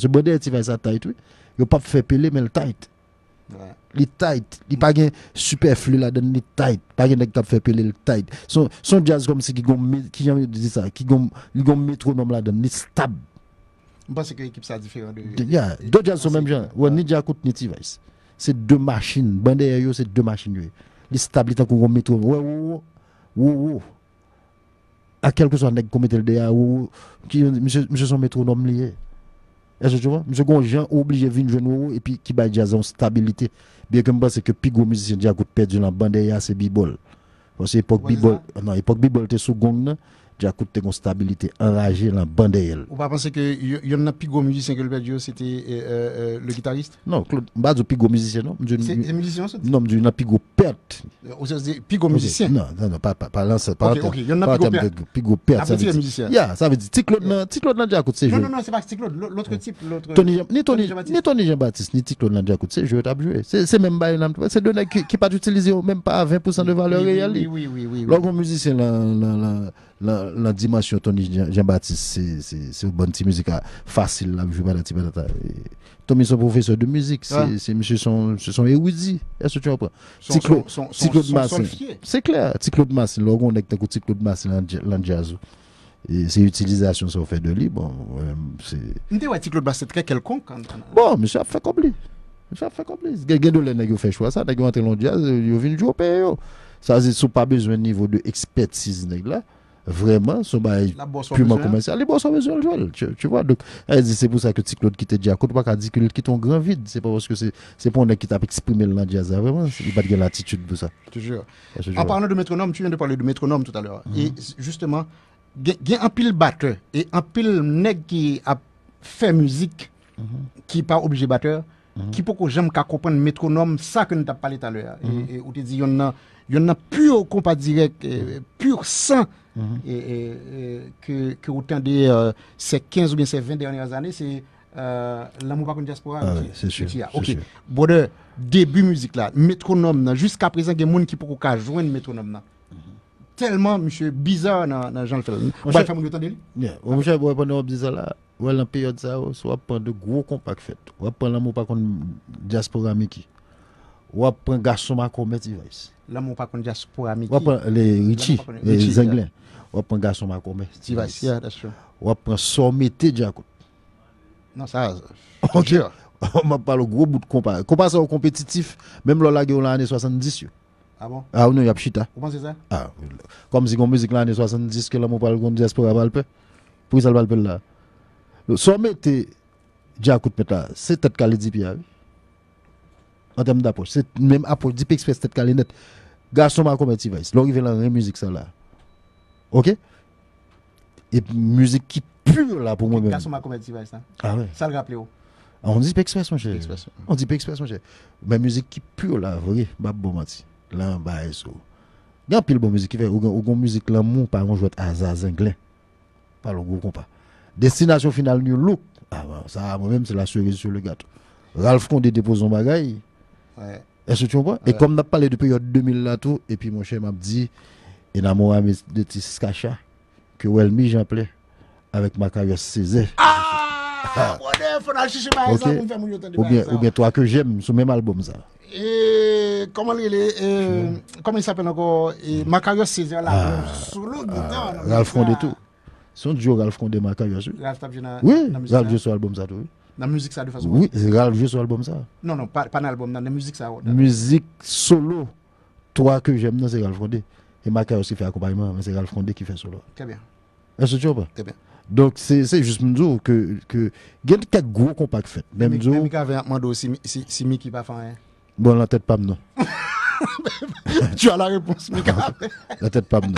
fò lagge. Monsi fò lagge. Li tait, li pa gen super flu la den, li tait Pa gen nek tap fepe li, li tait Son jazz kom se ki gom metro nom la den, li stab Mpase ki ekip sa difiwa Ya, do jazz sou menm jan, wè nidja kout niti wè Se de machin, bende yo se de machin wè Li stab li tako gom metro, wè wè wè wè wè wè wè Akel kousan nek kom etel de a wè wè wè Ki mse son metro nom li e Est-ce que tu vois Monsieur Gonjean obligé de venir nous et puis qui va jazz en stabilité. Bien que je pense que gros musicien qui a perdu dans la bande, c'est Bibol. Parce que l'époque Bibol, non, époque Bibol était sous Gong. Diakoute une stabilité enragée dans la bande. Vous ne pensez que y en plus musicien que le c'était euh, euh, euh, le guitariste Non, Claude, je musicien, non C'est musicien Non, du perte. musicien Non, non, pas, pas, Ok, ok, il y en a perte. Ah, ça veut dire musicien ça veut dire, non, c'est Non, c'est pas l'autre type, l'autre. Ni Tony Jean-Baptiste, ni Claude c'est je t'as C'est même pas, c'est qui pas même pas 20% de valeur réelle. Oui, oui, oui. musicien, La dimasyon toni Jean-Baptiste, se bon ti mouzika fasil la moujou bada ti bèta ta. Ton mi son profeseur de mouzik, se moujou son Eouizi, esou tchou apan? Son Sofie? Se kler, ti kloub mouzik, logon dek te kou ti kloub mouzik lan jazou. Se utilizasyon se wou fè de li, bon, se... Mdè wè ti kloub mouzik tkè kelkonk an? Bon, msè ap fè kobli. Msè ap fè kobli. Gè gèdou lè nèk yo fè choua sa, nèk yo antè lan jazou, yo vinjou pè yo. Sa zè sou pa bezwen vraiment son bail purement commercial. Les bons sont besoin Tu, tu vois, donc, c'est pour ça que petit Claude qui te dit à côté, pas dit qu'il qui un grand vide. C'est pas parce que c'est pour un qui t'a exprimé le jazz. Vraiment, il pas de l'attitude pour ça. Toujours. Ah, en parlant de métronome, tu viens de parler de métronome tout à l'heure. Mhm. Et justement, il y a un pile batteur et un pile nègre qui a fait musique, mhm. qui n'est pas obligé batteur. Mhm. Qui pour que j'aime qu'à comprendre métronome, ça que nous t'as parlé tout à l'heure. Et, où tu dis, il y en a, y a pur compas direct, pur sang, E ke ou tan de euh, Se 15 ou bien se 20 deranye ane Se l'amou pa kon jaspoura Ok, bon de Debut bon, mouzik bon, la, metronom nan Jusk aprezen gen moun ki pou kou ka jwen metronom nan Telman mouche bizar nan Jean le Félix Ou mouche wèpon nou wèpon nou wèpon Wèl an peyo de sa wèpon de gwo kompak fèt Wèpon l'amou pa kon jaspoura Miki Wèpon gasoma koumèt Wèpon lè iti Lè zenglèn on prend garçon ma commerce. Tivassia, attention. On prend sommeté Jacob. Non, ça. Euh, [laughs] ok. On [laughs] m'a parlé gros bout de compas. Compas au compétitif, même là, on l'année 70. Ah bon? Ah non, il y a chita vous pensez ça? Ah, comme si on musique l'année 70, que là, on parle de diaspora balpe. Pour ça, le balpe là. Sommité Jacob, c'est tête qu'elle dit, Pierre. En termes d'approche, c'est même approche, 10 express tête qu'elle net. Garçon ma commerce, Tivassia. L'on y la musique, ça là. Ok Et musique qui pure là pour moi-même. Garçon m'a ça. Ah ouais. Ça le rappelle rappelait. Oh. Ah, on dit pas express, mon cher. On dit pas express, mon cher. Mais musique qui pure là, voyez, bah bon menti. Là, bah, so. Il y a pile bon musique qui fait. Ou une musique l'amour, par exemple, joue à Zazenglin. Pas le gros compas. Destination finale New Look. Ah, bon. Bah, ça, moi-même, c'est la cerise sur le gâteau. Ralph Condé dépose un bagaille. Ouais. Est-ce que tu comprends? Ouais. Et comme on pas parlé de période 2000 là tout, et puis mon cher m'a dit, E nan moun ame de ti Skasha ki ou el mi janple avèk Makaryos Seze. Aaaaa! Ode, foun al chichi ma e zan pou mwen fè moun yotan di ma e zan. Obyen, oubyen, to akè jèm sou mèm alboum zan. Eee, koman li li, eee, koman li sapè nan ko, Makaryos Seze, ou la moun sou lou gitè an. A, ralf ronde tou. Soun di jou ralf ronde Makaryos Seze. Ralf tabje nan mouzik sa. Ouye, ralf jè sou alboum sa tou. Nan mouzik sa di fòs wò. Ouye, ralf jè sou alboum sa. Non, non Et Maca aussi fait accompagnement, mais c'est Ralph Condé qui fait solo. Très bien. Est-ce que Très bien. Donc, c'est juste me dire que, que, il y a quelques gros compacts faits. Même dire. Même qu'avec Mando, si, si, si Mickey pas fait rien. Bon, la tête pas non. [laughs] tu as la réponse, Mika. la tête pas non.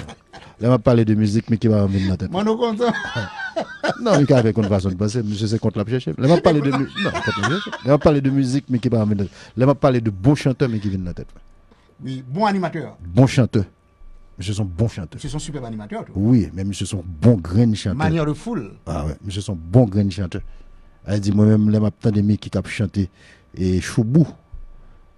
Là, on va parler de musique, mais va remettre la tête. Moi, nous comptons. [laughs] non, Mika, avec une façon de passer, monsieur, c'est contre la pièce. Là, on va parler de musique. Non, contre la pièce. Là, on va parler de musique, mais va remettre la tête. Là, on va parler de bons chanteurs, mais qui viennent la tête. Oui, bon animateur. Bon chanteur. Monsieur sont bons chanteurs. ce sont super animateurs. Toi. Oui, mais monsieur sont bons graines chanteurs. Manière de foule. Ah ouais, monsieur sont bons graines chanteurs. Elle dit moi-même, les m'apprends des mes qui cap chanter. et Choubou.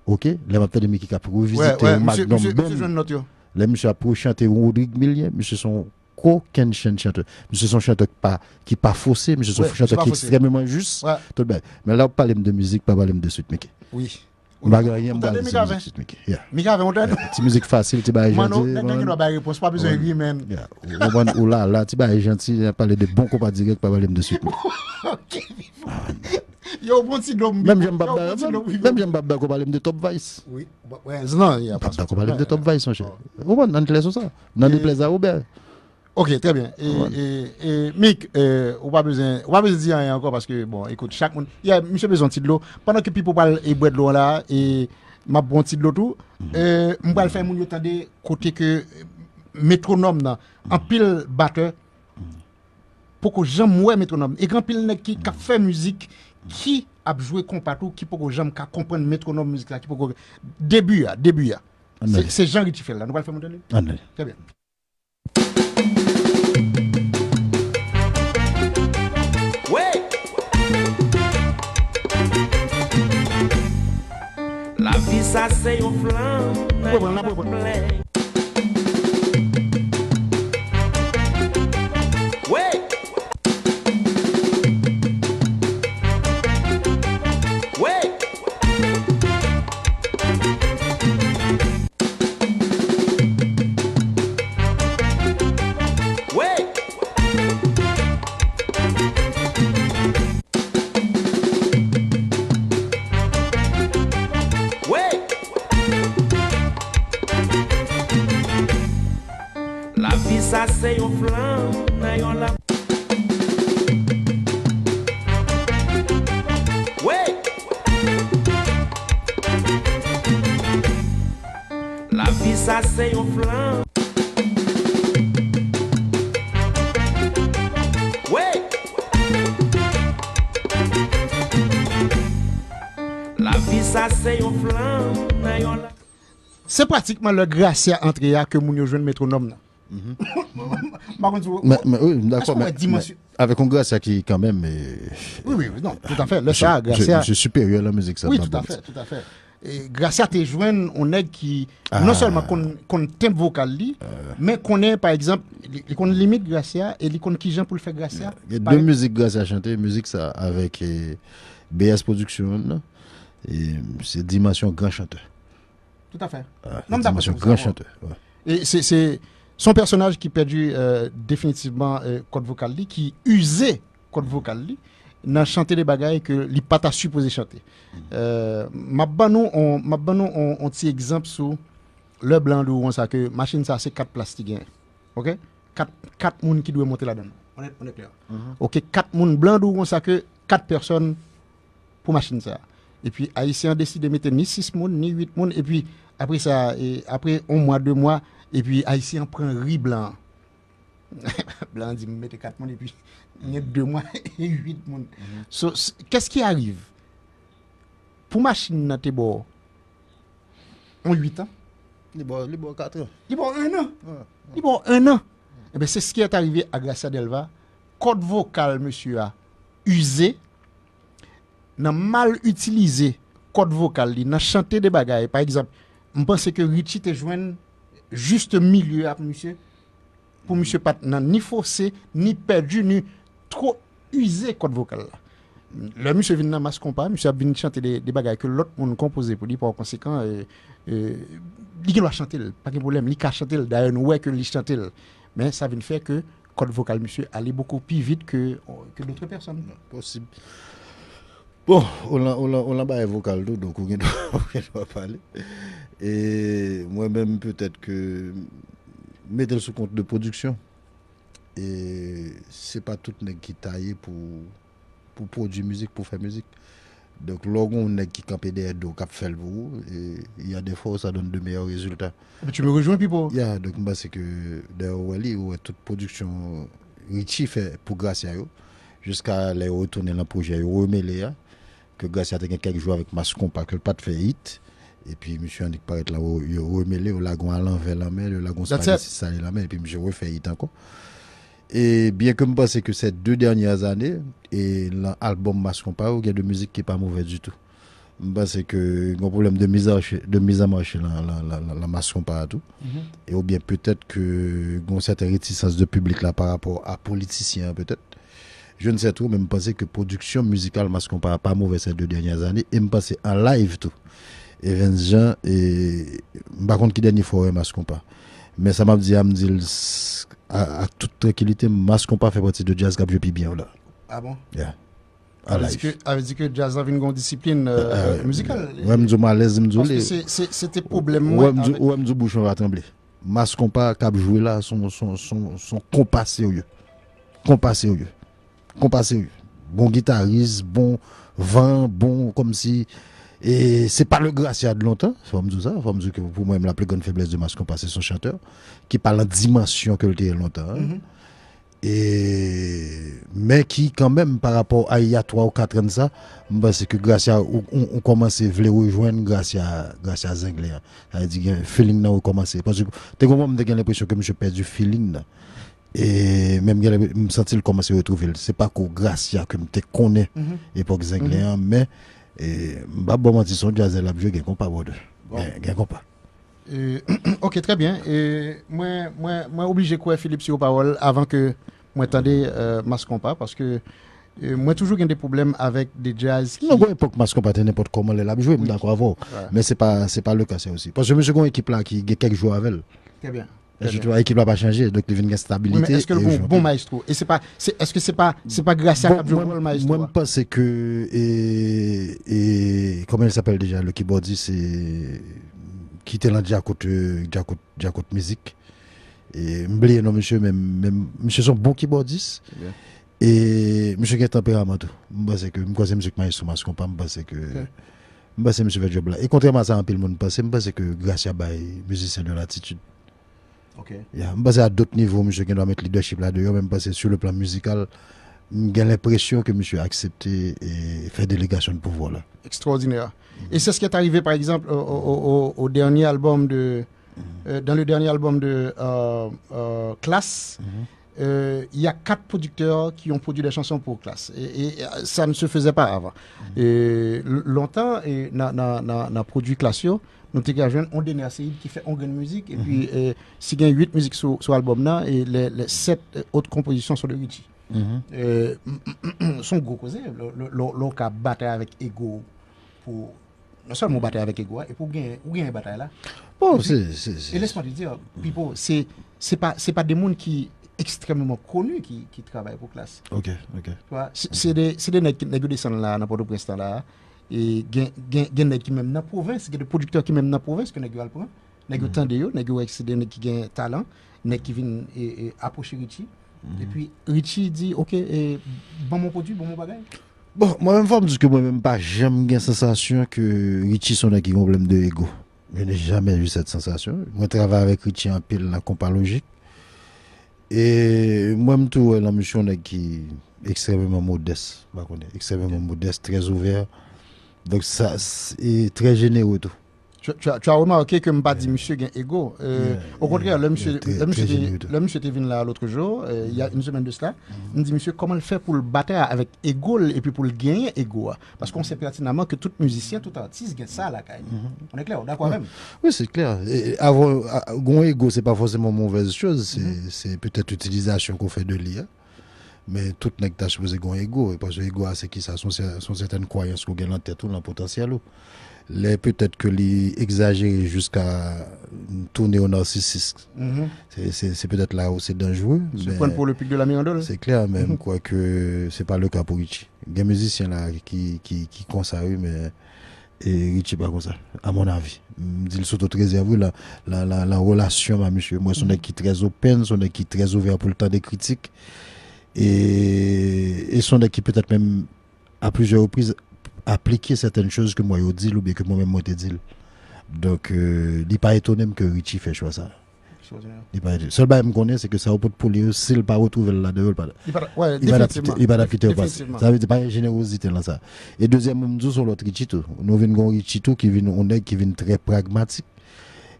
OK, les m'apprends des qui cap revisité ouais, ouais, Magnum monsieur, ben. monsieur, monsieur Les monsieur pour chanter Rodrigue Millier, monsieur sont aucun chanteur. Monsieur sont chanteurs pas, qui pas faussés, monsieur sont ouais, chanteurs qui extrêmement juste. Tout bien. Mais là, on parle de musique, pas parler de suite, mec. Oui. Mbage yon mba li se mzik chit miki. Mzik fasil ti ba e janti. Mwano, tenk an ki nou ba e repos, pa bizon e vi men. Oman, ola la, ti ba e janti, jen pale de [laughs] ah, non. [laughs] bon kopa di gèk pa balem de sikou. Yon mbon si do mbi. Mem jen mba balem de top vice. Oui, wèz nan. Mba balem de top vice, an chè. Oman, nan de pleza ou bel. Ok, très bien. Et, et, et Mick, euh, on pas besoin, on pas besoin de dire rien encore parce que bon, écoute, chaque monde, il y a monsieur besoin de l'eau. Pendant que people parle et boit de l'eau là et m'a bon de l'eau tout, mhm. euh, on va faire mon de côté que euh, métronome là, en pile batteur pour que j'aime ouais métronome et grand pile qui a fait musique qui a joué compatou qui pour que j'aime qu'à comprendre métronome musique là qui pour début début C'est Jean qui fait là, on va le faire temps. Très bien. Si sa se yo flan, nan la plek. C'est pratikman le gracia entria ke moun yo jwen metronom nan. Mhm. mais, avec un Gracia qui, quand même. Oui, oui, non, tout à fait. Le grâce Gracia. Je, suis supérieur à la musique, ça. Oui, tout à fait, tout à fait. Et Gracia te joint on est qui, non ah. seulement qu'on t'aime vocal, ah. mais qu'on est, par exemple, qu'on limite Gracia et qu'on qui pour le faire Gracia. Il y a deux musiques Gracia chanter, musique ça, avec eh, BS Production, et c'est Dimension Grand Chanteur. Tout à fait. Ah, dimension Grand Chanteur. Et c'est. Son personnage qui perdu euh, définitivement euh, code vocal, qui usait code vocal, n'a chanté des bagailles que l'ipata pas supposé chanter. Mm. Euh, on ma on, exemple sur le blanc on sait que machine ça c'est quatre plastiques. Hein. OK Quatre quatre qui doivent monter la dedans On est, on est clair. Mm-hmm. OK, quatre monde blanc on sait que quatre personnes pour machine ça. Et puis haïtien décide de mettre ni six personnes, ni huit monde et puis après ça, et après un mois, deux mois, et puis Haïtien prend riz blanc. [laughs] blanc dit, mettez quatre mois, et puis il [laughs] deux mois [laughs] et huit mois. Mhm. Qu'est-ce qui arrive Pour machine, dans tes bords, en huit ans Il est bon quatre ans. Il est bon un an. Il est bon un an. Eh ben, c'est ce qui est arrivé à Gracia Delva. Code vocal, monsieur, a usé, n'a mal utilisé code vocal, il a chanté des bagailles. Par exemple, je pense que Richie te joint juste milieu à hein, monsieur. Pour monsieur pas ni forcé, ni perdu, ni trop usé code vocal Le monsieur vient dans masse monsieur a venu chanter des, des bagages que l'autre monde composé pour lui par conséquent il doit chanter, pas de problème, il a chanter d'ailleurs nous ouais que il Mais ça vient faire que le code vocal monsieur allait beaucoup plus vite que que d'autres personnes. Possible. Bon, on a on l'a vocal donc on va [laughs] parler. E mwen menm peutet ke metel sou kont de produksyon. E se pa tout nek ki tayye pou produ musik, pou fè musik. Dok logon nek ki kapede do kap fèl bou. E ya defo sa don de meyo rezultat. Ape tu me rejoin pipo? Ya, dok mba se ke de wali wè tout produksyon iti fè pou Gratia yo. Jiska le yo retounen la projè yo, wè me le ya. Ke Gratia teken kèk jou avèk mas kon pa kel pat fè ite. E pi mi sou yon dik paret la ou yon remele ou la goun alan ven la men, yon la goun spage si sale la men, e pi mi sou yon refe yi tanko. E bien ke m'pase ke set 2 dernyaz ane, e lan alboum mas konpare ou gen de mouzik ki pa mouvè du tout. M'pase ke yon problem de mizamache la mas konpare tou, mm-hmm. e ou bien petèt ke yon set eritisans de publik la par rapport a politisyen petèt. Je ne sè tou, men m'pase ke produksyon mouzikal mas konpare pa mouvè set 2 dernyaz ane, e m'pase en live tou. et Jean et par contre qui dernier fois ou pas mais ça m'a dit à à, toute tranquillité ou pas fait partie de jazz qui joue bien là ah bon yeah avez dit dit que jazz avait une grande discipline euh, ah, musicale. Ouais, malaise, me Parce c'était problème. Ouais, me dis bouchon va trembler. Mas compas cap jouer là, son, son, son, son compas sérieux. Compas sérieux. Compas sérieux. Bon guitariste, bon vin bon comme si et c'est pas le gracia de longtemps, forme ça, forme que pour moi, la plus grande faiblesse de Mascon, c'est son chanteur, qui parle en dimension que le était longtemps. Hein. Mhm. Et... Mais qui, quand même, par rapport à il y a 3 ou 4 ans, ça, c'est que Gracia, on, on commence à vouloir rejoindre Gracia à, grâce à dit que le feeling là, on Parce que, t'es comme j'ai l'impression que je perds du feeling Et même, je me sens qu'il commence à retrouver. C'est pas que grâce que je connais l'époque mhm. Zenglé, mhm. mais et bah bon menti son jazz la vieux gagne pas borde. Eh, gagne pas. [clears throat] OK, très bien. Et moi moi moi obligé quoi Philippe sur parole avant que moi attendez euh, masque pas parce que euh, moi toujours j'ai des problèmes avec des jazz qui... non bon époque masque pas n'importe comment les l'a jouer oui. d'accord avant ouais. mais c'est pas c'est pas le cas c'est aussi parce que monsieur une équipe là qui gagne quelques jours avec elle. très bien je vois l'équipe n'a pas changé, donc il y a une stabilité. Est-ce que le bon, maestro, et c'est pas, est-ce que c'est pas, c'est pas grâce à bon, moi, le maestro Moi, je hein? pense que, et, et, comment il s'appelle déjà, le keyboardiste, c'est, qui était là déjà à côté, musique. Et, m'blé, non, monsieur, mais, monsieur, son bon keyboardiste. Et, monsieur qui est tempérament, je pense que, je pense que monsieur maestro, je pense que, je pense que monsieur fait job là. Et contrairement à ça, un peu le monde pense, je pense que grâce à la musicien de l'attitude. Okay. Yeah. Basé à d'autres niveaux, monsieur, qui doit mettre leadership là-dedans, même basé sur le plan musical, j'ai l'impression que monsieur a accepté et fait délégation de pouvoir là. Extraordinaire. Et c'est ce qui est arrivé, par exemple, au, dernier album de, mm-hmm. euh, dans le dernier album de euh, euh Classe. Mm-hmm. Euh, il y a quatre producteurs qui ont produit des chansons pour classe. Et, ça ne se faisait pas avant. Mm-hmm. Et longtemps, on a, produit Classio, Nou te kajwen, an dene a Seyid ki fe an gen müzik, e pi e, si gen 8 müzik sou albom nan, e le 7 ot kompozisyon sou de 8. Son go koze, lò ka batay avèk ego, pou, nan son moun batay avèk ego, e pou gen, ou gen batay la? Pou, e lesman di di, pi pou, se pa demoun ki ekstremèman konu ki trabay pou klas. Ok, ok. Se de negyo di san la, nan poto presta la, et gen gen qui même dans province des producteurs qui même dans province que nèg yo al prend nèg yo mm-hmm. tande yo nèg qui talent talents, qui viennent et, e, approcher Richie mm-hmm. et puis Richie dit OK bon mon produit bon mon bagage Bon, moi-même, je me dis que moi-même, pas jamais la sensation que Richie sont qui un problème de ego. Je n'ai jamais eu cette sensation. Moi, je travaille avec Richie en pile dans la compa logique. Et moi-même, tout, la mission extrêmement modeste. Bah, extrêmement modeste, très ouvert. Donc ça, c'est très généreux tout. Tu, tu, as, remarqué que pas dit monsieur gain ego. Euh, au contraire, le monsieur, le monsieur, était venu là l'autre jour, euh, il y a une semaine de cela. Mm. Il me dit monsieur, comment le fait pour le battre avec ego et puis pour le gagner ego Parce qu'on sait pertinemment que tout musicien, tout artiste gagne ça à la caille. On est clair, d'accord même Oui, c'est clair. Avoir avoir, ego, c'est pas forcément mauvaise chose, c'est mm-hmm. peut-être l'utilisation qu'on fait de l'IA mais tout n'est pas supposé gon ego parce que ego c'est qui ça sont, sont certaines croyances qu'on dans en tête ou dans potentiel les peut-être que les jusqu'à tourner au narcissisme mm-hmm. c'est peut-être là où c'est dangereux se prendre pour le pic de la mirandole c'est clair même mm-hmm. quoi que c'est pas le cas pour Richie il y a des musiciens là qui qui qui mais et Richie pas comme ça à mon avis il surtout très réservé la, la la relation monsieur moi c'est mm qui très open son est qui très ouvert pour le temps des critiques et, et son qui peut-être même à plusieurs reprises appliquer certaines choses que moi je dis ou bien que moi-même je dis. Donc, euh, il n'est pas étonné que Richie fait choix ça. Le seul problème qu'on me c'est que ça peut de lui, s'il pas retrouve là dedans, il va Il va l'appliquer au passé. Ça veut dire pas générosité là ça. Et deuxième, nous sur l'autre Richie, nous venons Richie Richie qui vient, on est qui vient très pragmatique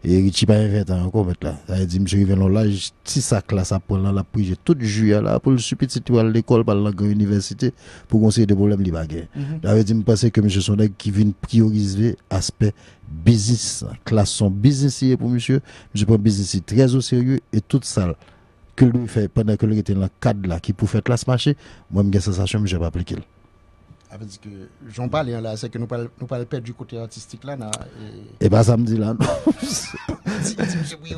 et Richie pas 20 ans encore là Ça dit, monsieur Rivelon, là, si ça classe à là la prise toute juillet là, pour le supplier à l'école, par la grande université, pour conseiller des problèmes, il va mhm. Ça dit, me penser que monsieur Sondeg qui vient prioriser aspect business, classe son business pour monsieur. Monsieur prend business très au sérieux et toute ça que lui fait pendant que lui était dans le cadre là, qui pour faire classe marché, moi, j'ai une sensation que je vais pas appliquer avec que j'en parle hein, là c'est que nous parlons nous pas perdre du côté artistique là et pas eh ben, ça me dit là non [laughs]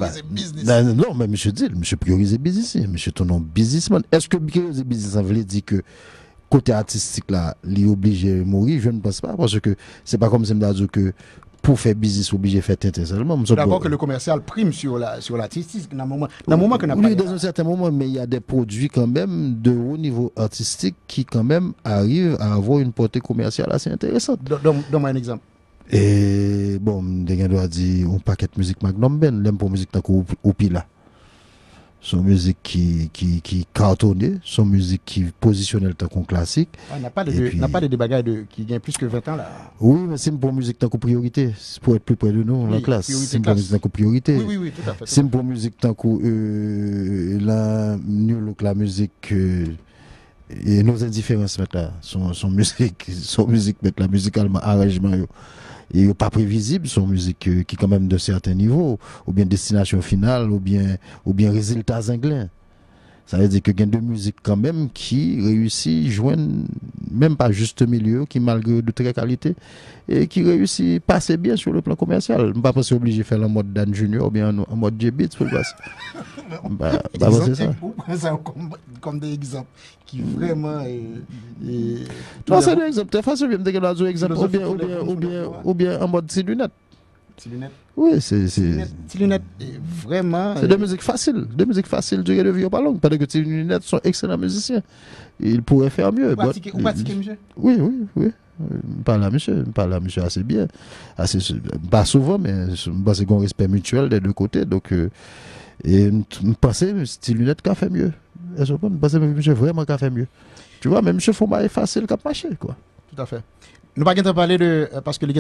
bah, non mais monsieur dit monsieur priorise business monsieur ton nom businessman est-ce que le business ça veut dire que côté artistique là est obligé mourir je ne pense pas parce que c'est pas comme ça me dit que pour faire business obligé de faire D'abord seulement. D'accord que le commercial prime sur la sur l'artistique dans moment dans moment que oui, dans un certain moment mais il y a des produits quand même de haut niveau artistique qui quand même arrivent à avoir une portée commerciale assez intéressante. Donne-moi un exemple. Et bon, je dois dire un paquet de musique Magnum Ben, l'aime pour musique tant au pila son musique qui, qui, qui cartonnait, son musique qui positionnait le temps qu'on classique. On ah, n'a pas de, débagage qui gagnent plus que 20 ans là. Oui, mais c'est une bonne musique tant que priorité, pour être plus près de nous, la classe. C'est une bonne musique tant que priorité. Oui, oui, oui, tout à fait. C'est une bonne musique tant que euh, la, la musique. Euh, et nos indifférences, mettre là, son, son musique, [laughs] son musique, mettre la allemand arrangement, et pas prévisible son musique euh, qui, quand même de certains niveaux ou bien destination finale ou bien ou bien résultats anglais ça veut dire que y a des musiques quand même qui réussissent, joindre même pas juste milieu qui malgré de très qualité et qui réussit passer bien sur le plan commercial. Je pas obligé de faire en mode Dan Junior ou bien en mode J-Beats pour [laughs] bah, bah, bah, c'est ça. [laughs] ça comme, des exemples qui mm. vraiment et, c'est des exemples, Tu facile, ou bien ou bien en mode ses lunettes. Oui, c'est. C'est de la musique facile. De musique facile, durée de vie pas longue. Parce que tes lunettes sont excellents musiciens. Ils pourraient faire mieux. Vous pratiquez, monsieur Oui, oui, oui. Parle à monsieur, parle à monsieur assez bien. Assez, pas souvent, mais c'est un respect mutuel des deux côtés. Donc, je euh, pense que ces lunettes fait mieux. Je pense que monsieur vraiment qu'à fait mieux. Tu vois, même monsieur Foma est facile qu'à marcher, quoi. Tout à fait. Nous ne pas parler de, euh, parce que à nous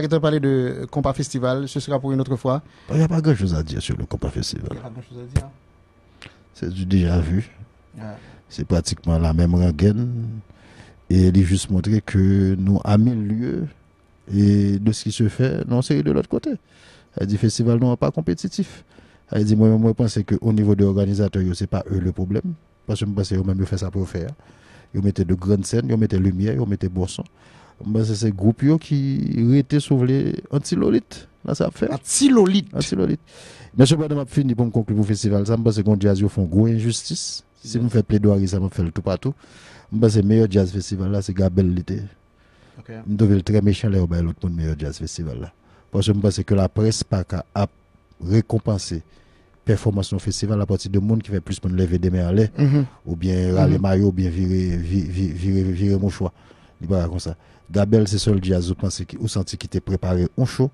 ne pas parler de Compa Festival, ce sera pour une autre fois. Il n'y a pas grand chose à dire sur le Compas Festival. Il n'y a pas grand chose à dire. C'est du déjà vu. C'est pratiquement la même rengaine. Et il est juste montré que nous, à mille lieux, et de ce qui se fait, non, c'est de l'autre côté. Elle dit, festival non pas compétitif. Elle dit, moi, moi, je pense qu'au niveau des organisateurs, ce n'est pas eux le problème. Parce que je pense qu'ils eux même fait ça pour faire. Ils mettaient de grandes scènes, ils mettaient lumière, ils mettaient bon son. Ben, c'est ces groupes qui étaient anti antilolite. Là, ça fait. Antilolite. Antilolite. Monsieur Badam a fini pour conclure le festival. Ça, pense que le jazz font grosse injustice. Si vous faites plaidoyer, ça me fait le tout partout. Je pense que le meilleur jazz festival, là, c'est Gabel l'été. Okay. Je être très méchant, là, l'autre meilleur jazz festival, là. Parce que je pense que la presse n'a pas récompensé performance au festival à partie de monde qui fait plus pour lever des mains à l'air mhm. ou bien aller maillot mhm. ou bien virer virer mon choix il pas comme ça Gabel c'est seul jazz ou pense qui ou senti qui était préparé un show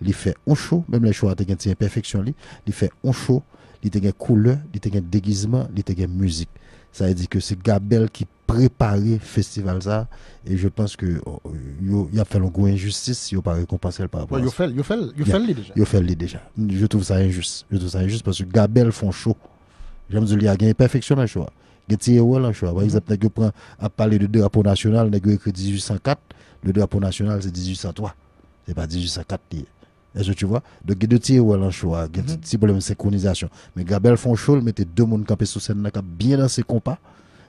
il fait un show même les choix t'es une perfection, il fait un show il une couleur il un déguisement il une musique ça veut dire que c'est Gabel qui préparait le festival ça. Et je pense qu'il oh, y a fait une grosse injustice, il n'a pas récompensé par rapport ouais, à ça. Il a fait le déjà. Il a fait déjà. Je trouve ça injuste. Je trouve ça injuste parce que Gabel font chaud. J'aime dire, il y a une perfection dans le choix. Il y a un choix. Par mhm. exemple, il prend à parler de drapeau national, il a écrit 1804. Le drapeau national, c'est 1803. Ce n'est pas 1804. Est-ce que tu vois de il ou a deux il y a un mm-hmm. petit problème de synchronisation. Mais Gabel Fonchol mettait deux mondes campés sur scène, qui bien dans ses compas.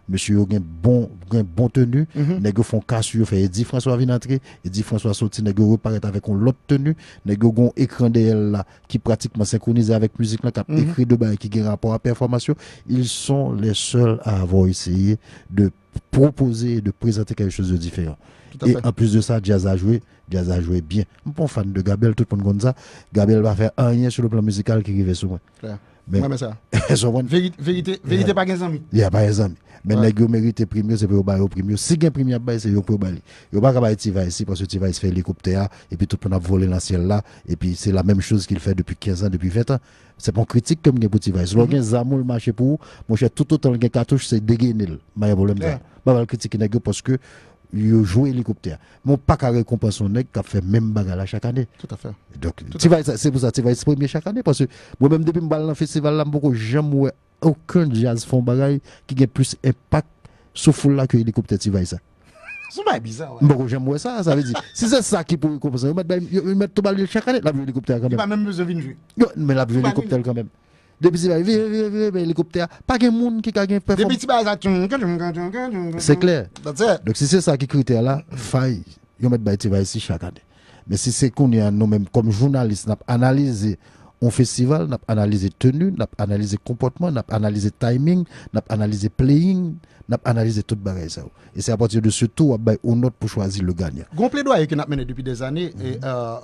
Monsieur a un bon, bon tenue, mm -hmm. font cassure, fait dit François vient entrer, et dit François sorti, nèg reparaît avec un autre tenue, nèg gon écran de là qui pratiquement synchronisé avec la musique là qui mm-hmm. écrit de bail qui a rapport à la performance. Ils sont les seuls à avoir essayé de proposer de présenter quelque chose de différent. Et en plus de ça, jazz a joué Jazz a joué bien. Je suis bon fan de Gabriel, tout le monde connaît ça. Gabel va faire rien sur le plan musical qui arrive sur moi. Mais, mais ça. [laughs] vérité, vérité, vérité pas des amis. Il y a pas des amis. Mais les gens méritent premier, c'est pour bailler premier. Si gain premier bail, c'est pour premier. Il pas bailler Tiva ici parce que Tiva fait l'Hélicoptère et puis tout le monde a volé dans ciel là et puis c'est la même chose qu'il fait depuis 15 ans, depuis 20 ans. C'est pas critique comme pour Tiva. Mhm. Si vous Zamou le marché pour mon cher tout autant gain cartouche c'est dégainé. Mais problème ça. Bah va critiquer les parce que Yo jwo helikopter, mwen pa kare kompensyon nek ka fe menm bagala chakane. Tout a fe. Dok, ti vay sa, se pou sa, ti vay se premiye chakane, pwese mwen menm debi mbalan festival la mboko jemwe okan jazz fon bagay ki gen plus empat sou ful la ke helikopter ti vay sa. Sou mba e bizar wè. Mboko jemwe sa, sa ve di. Si se sa ki pou kompensyon, yon menm tou bali chakane, la vye helikopter kame. Yon menm mbezovin jwe. Yon menm la vye helikopter kame. Depuis il l'hélicoptère, pas de monde qui a gagné C'est clair. Donc si c'est ça qui critère là, faille. ici chaque Mais si c'est qu'on est nous-mêmes comme journalistes, analyser on festival, n'a analysé tenue, n'a analysé comportement, n'a analysé timing, n'a analysé playing, n'a analysé tout bagage ça. Et c'est à partir de ce tour qu'on note pour choisir le gagnant. Gon plaidoyer que n'a mené depuis des années euh, euh,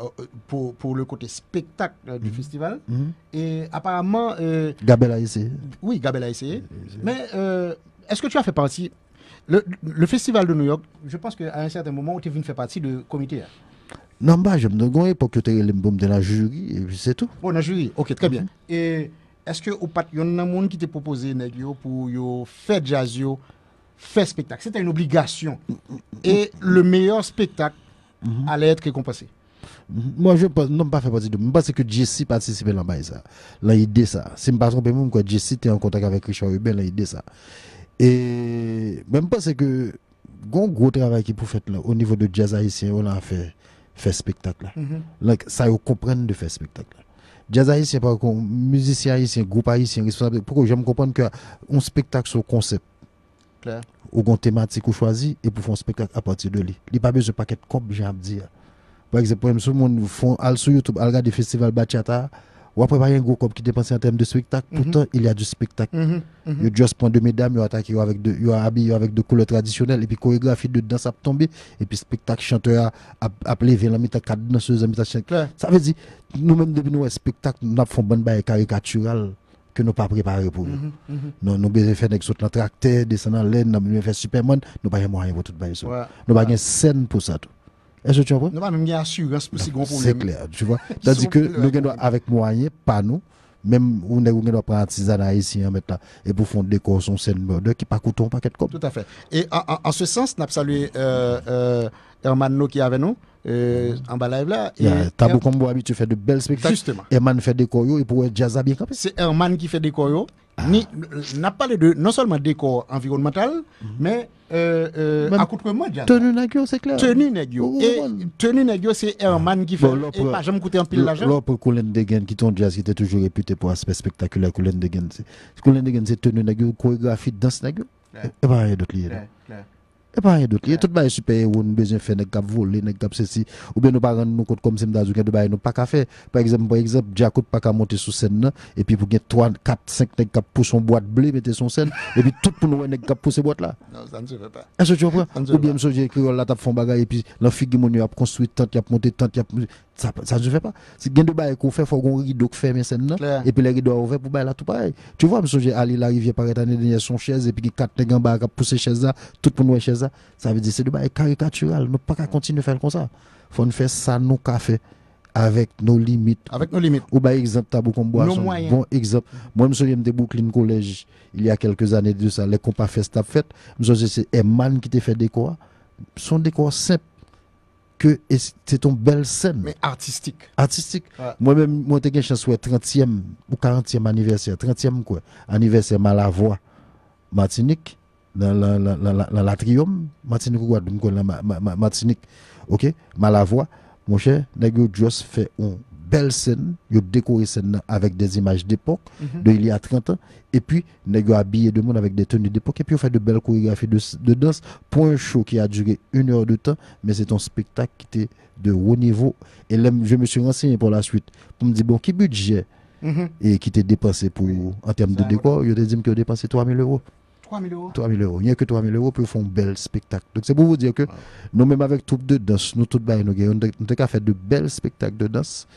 pour, le côté spectacle euh, du mhm. festival mhm. et apparemment euh, Gabel a essayé. Oui, Gabel a essayé. Mais est-ce que tu as fait partie le, le, festival de New York, je pense qu'à un certain moment, tu es venu faire partie du comité. Hein. Nan ba, jom nan gwenye pokyote le mboum de la juri, et puis c'est tout. Bon, la juri, ok, très bien. Mm-hmm. Est-ce que yon nan moun ki te propose pour yon fè jazz yo, fè spektak, c'était une obligation. Mm-hmm. Et le meilleur spektak mm-hmm. allait être récompensé. Moi, je ne me parlais pas de tout. Moi, c'est que Jesse participait là-bas. Là, il dit ça. Si je ne me trompe pas, Jesse était en contact avec Richard Rubin, là, il dit ça. Et moi, je pense que gwen gros travail qui est pour fête au niveau de jazz haïtien, on l'a fait Fè spektak la. Sa yo kompren de fè spektak la. Djazay siye par kon, müzisyay siye, goupay siye, responsable. Poko, jen m kompon ki yo, on spektak sou konsep. Ou gon temati ko chwazi, e pou fè spektak apati de li. Li pa bej yo paket kop, jen ap di ya. Po eksep, pou m sou moun, al sou YouTube, al ga de festival bachata, a, On après, un gros comme qui dépense en termes de spectacle. Mhm. Pourtant, il y a du spectacle. Mm -hmm. a juste prend deux mesdames, il attaque, il avec de habillé avec de couleurs traditionnelles, et puis chorégraphie de danse a tomber. et puis spectacle chanteur a, appelé vers la méta quatre danseuses, la Ça veut dire, nous-mêmes, depuis nous, un spectacle, nous avons fait une bonne caricaturale que nous pas préparé pour mhm. mhm. nous. Nous avons besoin faire des sauts dans le tracteur, descendre l'aine, nous avons Superman, nous n'avons pas moyen pour tout ça. Nous avons une scène pour ça. Tout. Est-ce que tu comprends Nous pas même assurance pour ces gros problèmes. C'est clair, tu vois. [laughs] Tandis que nous gagnons avec moyens, pas nous, même on est on prendre artisanat ici en et pour fondre des cours, son scène murder qui pas coûte un paquet de Tout à fait. Et en, en ce sens, n'a salué euh, euh, Hermano qui est avec nous. Euh, en bas live là. Et Tabou Combo tu fais de belles spectacles. Justement. Herman fait des coyos et pour jazz bien C'est Herman qui fait des coyos ah. n'a pas les deux, non seulement décor environnemental, mm -hmm. mais euh, euh, accoutrement Tenue Nagyo, c'est clair. Tenu Nagyo. Oh, et oh, Tenu Nagyo, c'est Herman ah. qui fait. et pas jamais coûté un pile l'argent L'autre Colin Degen, qui ton jazz, qui était toujours réputé pour aspect spectaculaire. Colin Degen, c'est Colin Degen, c'est Tenu Nagyo, chorégraphie, danse Nagyo. Et pas rien d'autre lié. Et pas rien d'autre. Il y a tout super héros, nous besoin de faire, des volé, ceci. Ou bien nous parents nous compte comme si nous avons pas qu'à faire. Par exemple, par exemple, Jacob pas qu'à monter sur scène, et puis pour 3, 4, 5, son boîte blé, mettez son scène, et puis tout pour nous, pour ces boîtes là. Non, ça ne se fait pas. Est-ce que tu comprends? Ou bien, je écrit oh, là, fait un bagage, et puis, la figure, a construit a monté tant a ça ça se fait pas si gain de bail qu'on fait faut qu'on rideau fermé. scène là et puis les rideaux ouvert pour bail là tout pareil tu vois me souviens aller la rivière par année dernière son chaise et puis quatre nèg en qui pousser chaise là tout pour nous chaise là ça veut dire c'est de bail caricatural nous pas qu'à continuer faire comme ça faut nous faire ça nous café avec nos limites avec nos limites ou par exemple tabou comme boisson bon exemple moi me souviens de Brooklyn collège il y a quelques années de ça les compas fest fait monsieur c'est Eman qui t'a fait décor son décor simple que c'est ton belle scène. Mais artistique. Artistique. Moi-même, moi, j'ai chance 30e ou 40e anniversaire, 30e quoi, anniversaire Malavoie, Martinique, dans l'Atrium, Martinique ou Martinique, ok, Malavoie, mon cher, je fait un belle scène, ils ont décoré scène avec des images d'époque, mhm. de il y a 30 ans, et puis ils ont habillé de monde avec des tenues d'époque, et puis ils ont fait de belles chorégraphies de, de, danse pour un show qui a duré une heure de temps, mais c'est un spectacle qui était de haut niveau. Et je me suis renseigné pour la suite, pour me dire, bon, qui budget mhm. et qui était dépensé pour, en termes de décor, ils ont dit qu'ils ont dépensé 3000 euros. 3000 euros. 3000 euros. Il n'y a que 3000 euros pour faire un bel spectacle. Donc c'est pour vous dire que nous, même avec troupe de danse, nous, tout nous avons fait de belles spectacles de danse.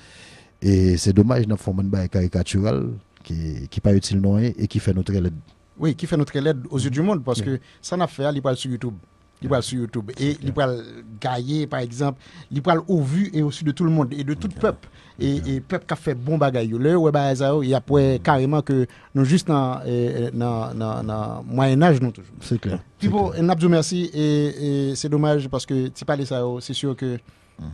Et c'est dommage, nous forme un caricatural qui n'est pas utile non et qui fait notre aide. Oui, qui fait notre aide aux yeux du monde parce que ça n'a fait, il parle sur YouTube. Il parle sur YouTube. Et il parle gaillé, par exemple. Il parle au vu et aussi de tout le monde et de tout le peuple et, peuple qui a fait bon bagaille. Le ouais bah il y a mm. carrément que nous juste eh, eh, dans dans Moyen Âge nous toujours. C'est clair. Tipo, un abdou merci et, c'est dommage parce que si tu parles ça oh, c'est sûr que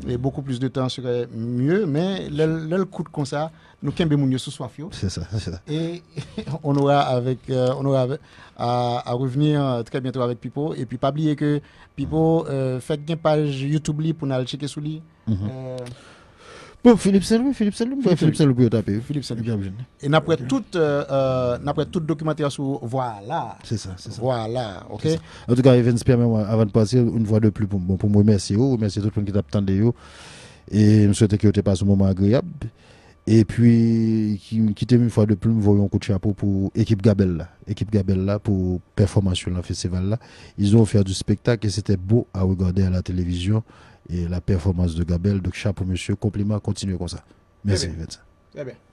mm. beaucoup plus de temps serait mieux, mais le, le coup de comme ça, nous sommes mieux ce soir, C'est ça, c'est ça. Et [laughs] on aura avec euh, on aura à, à, revenir euh, très bientôt avec Pipo et puis pas oublier que Pipo euh, fait une page YouTube pour aller checker sous lui. Mm-hmm. Bon, Philippe c'est lui, Philippe Saint-Louis, Philippe Saint-Louis, tapé. Philippe Et après toute, euh, euh après toute documentation, voilà. C'est ça, c'est ça. Voilà, ok. En tout cas, Evans, permets moi avant de passer, une voix de plus, pour, pour me remercier, oh, à tout le monde qui t'a attendu, oh. et je souhaite que tu passes un moment agréable. Et puis, qui, qui une fois de plus, nous voyons un coup de chapeau pour l'équipe Gabelle, équipe Gabelle là, pour performance sur le festival là. Ils ont fait du spectacle et c'était beau à regarder à la télévision et la performance de Gabel. de chapeau, monsieur. Compliment, continue comme ça. Merci. Très bien.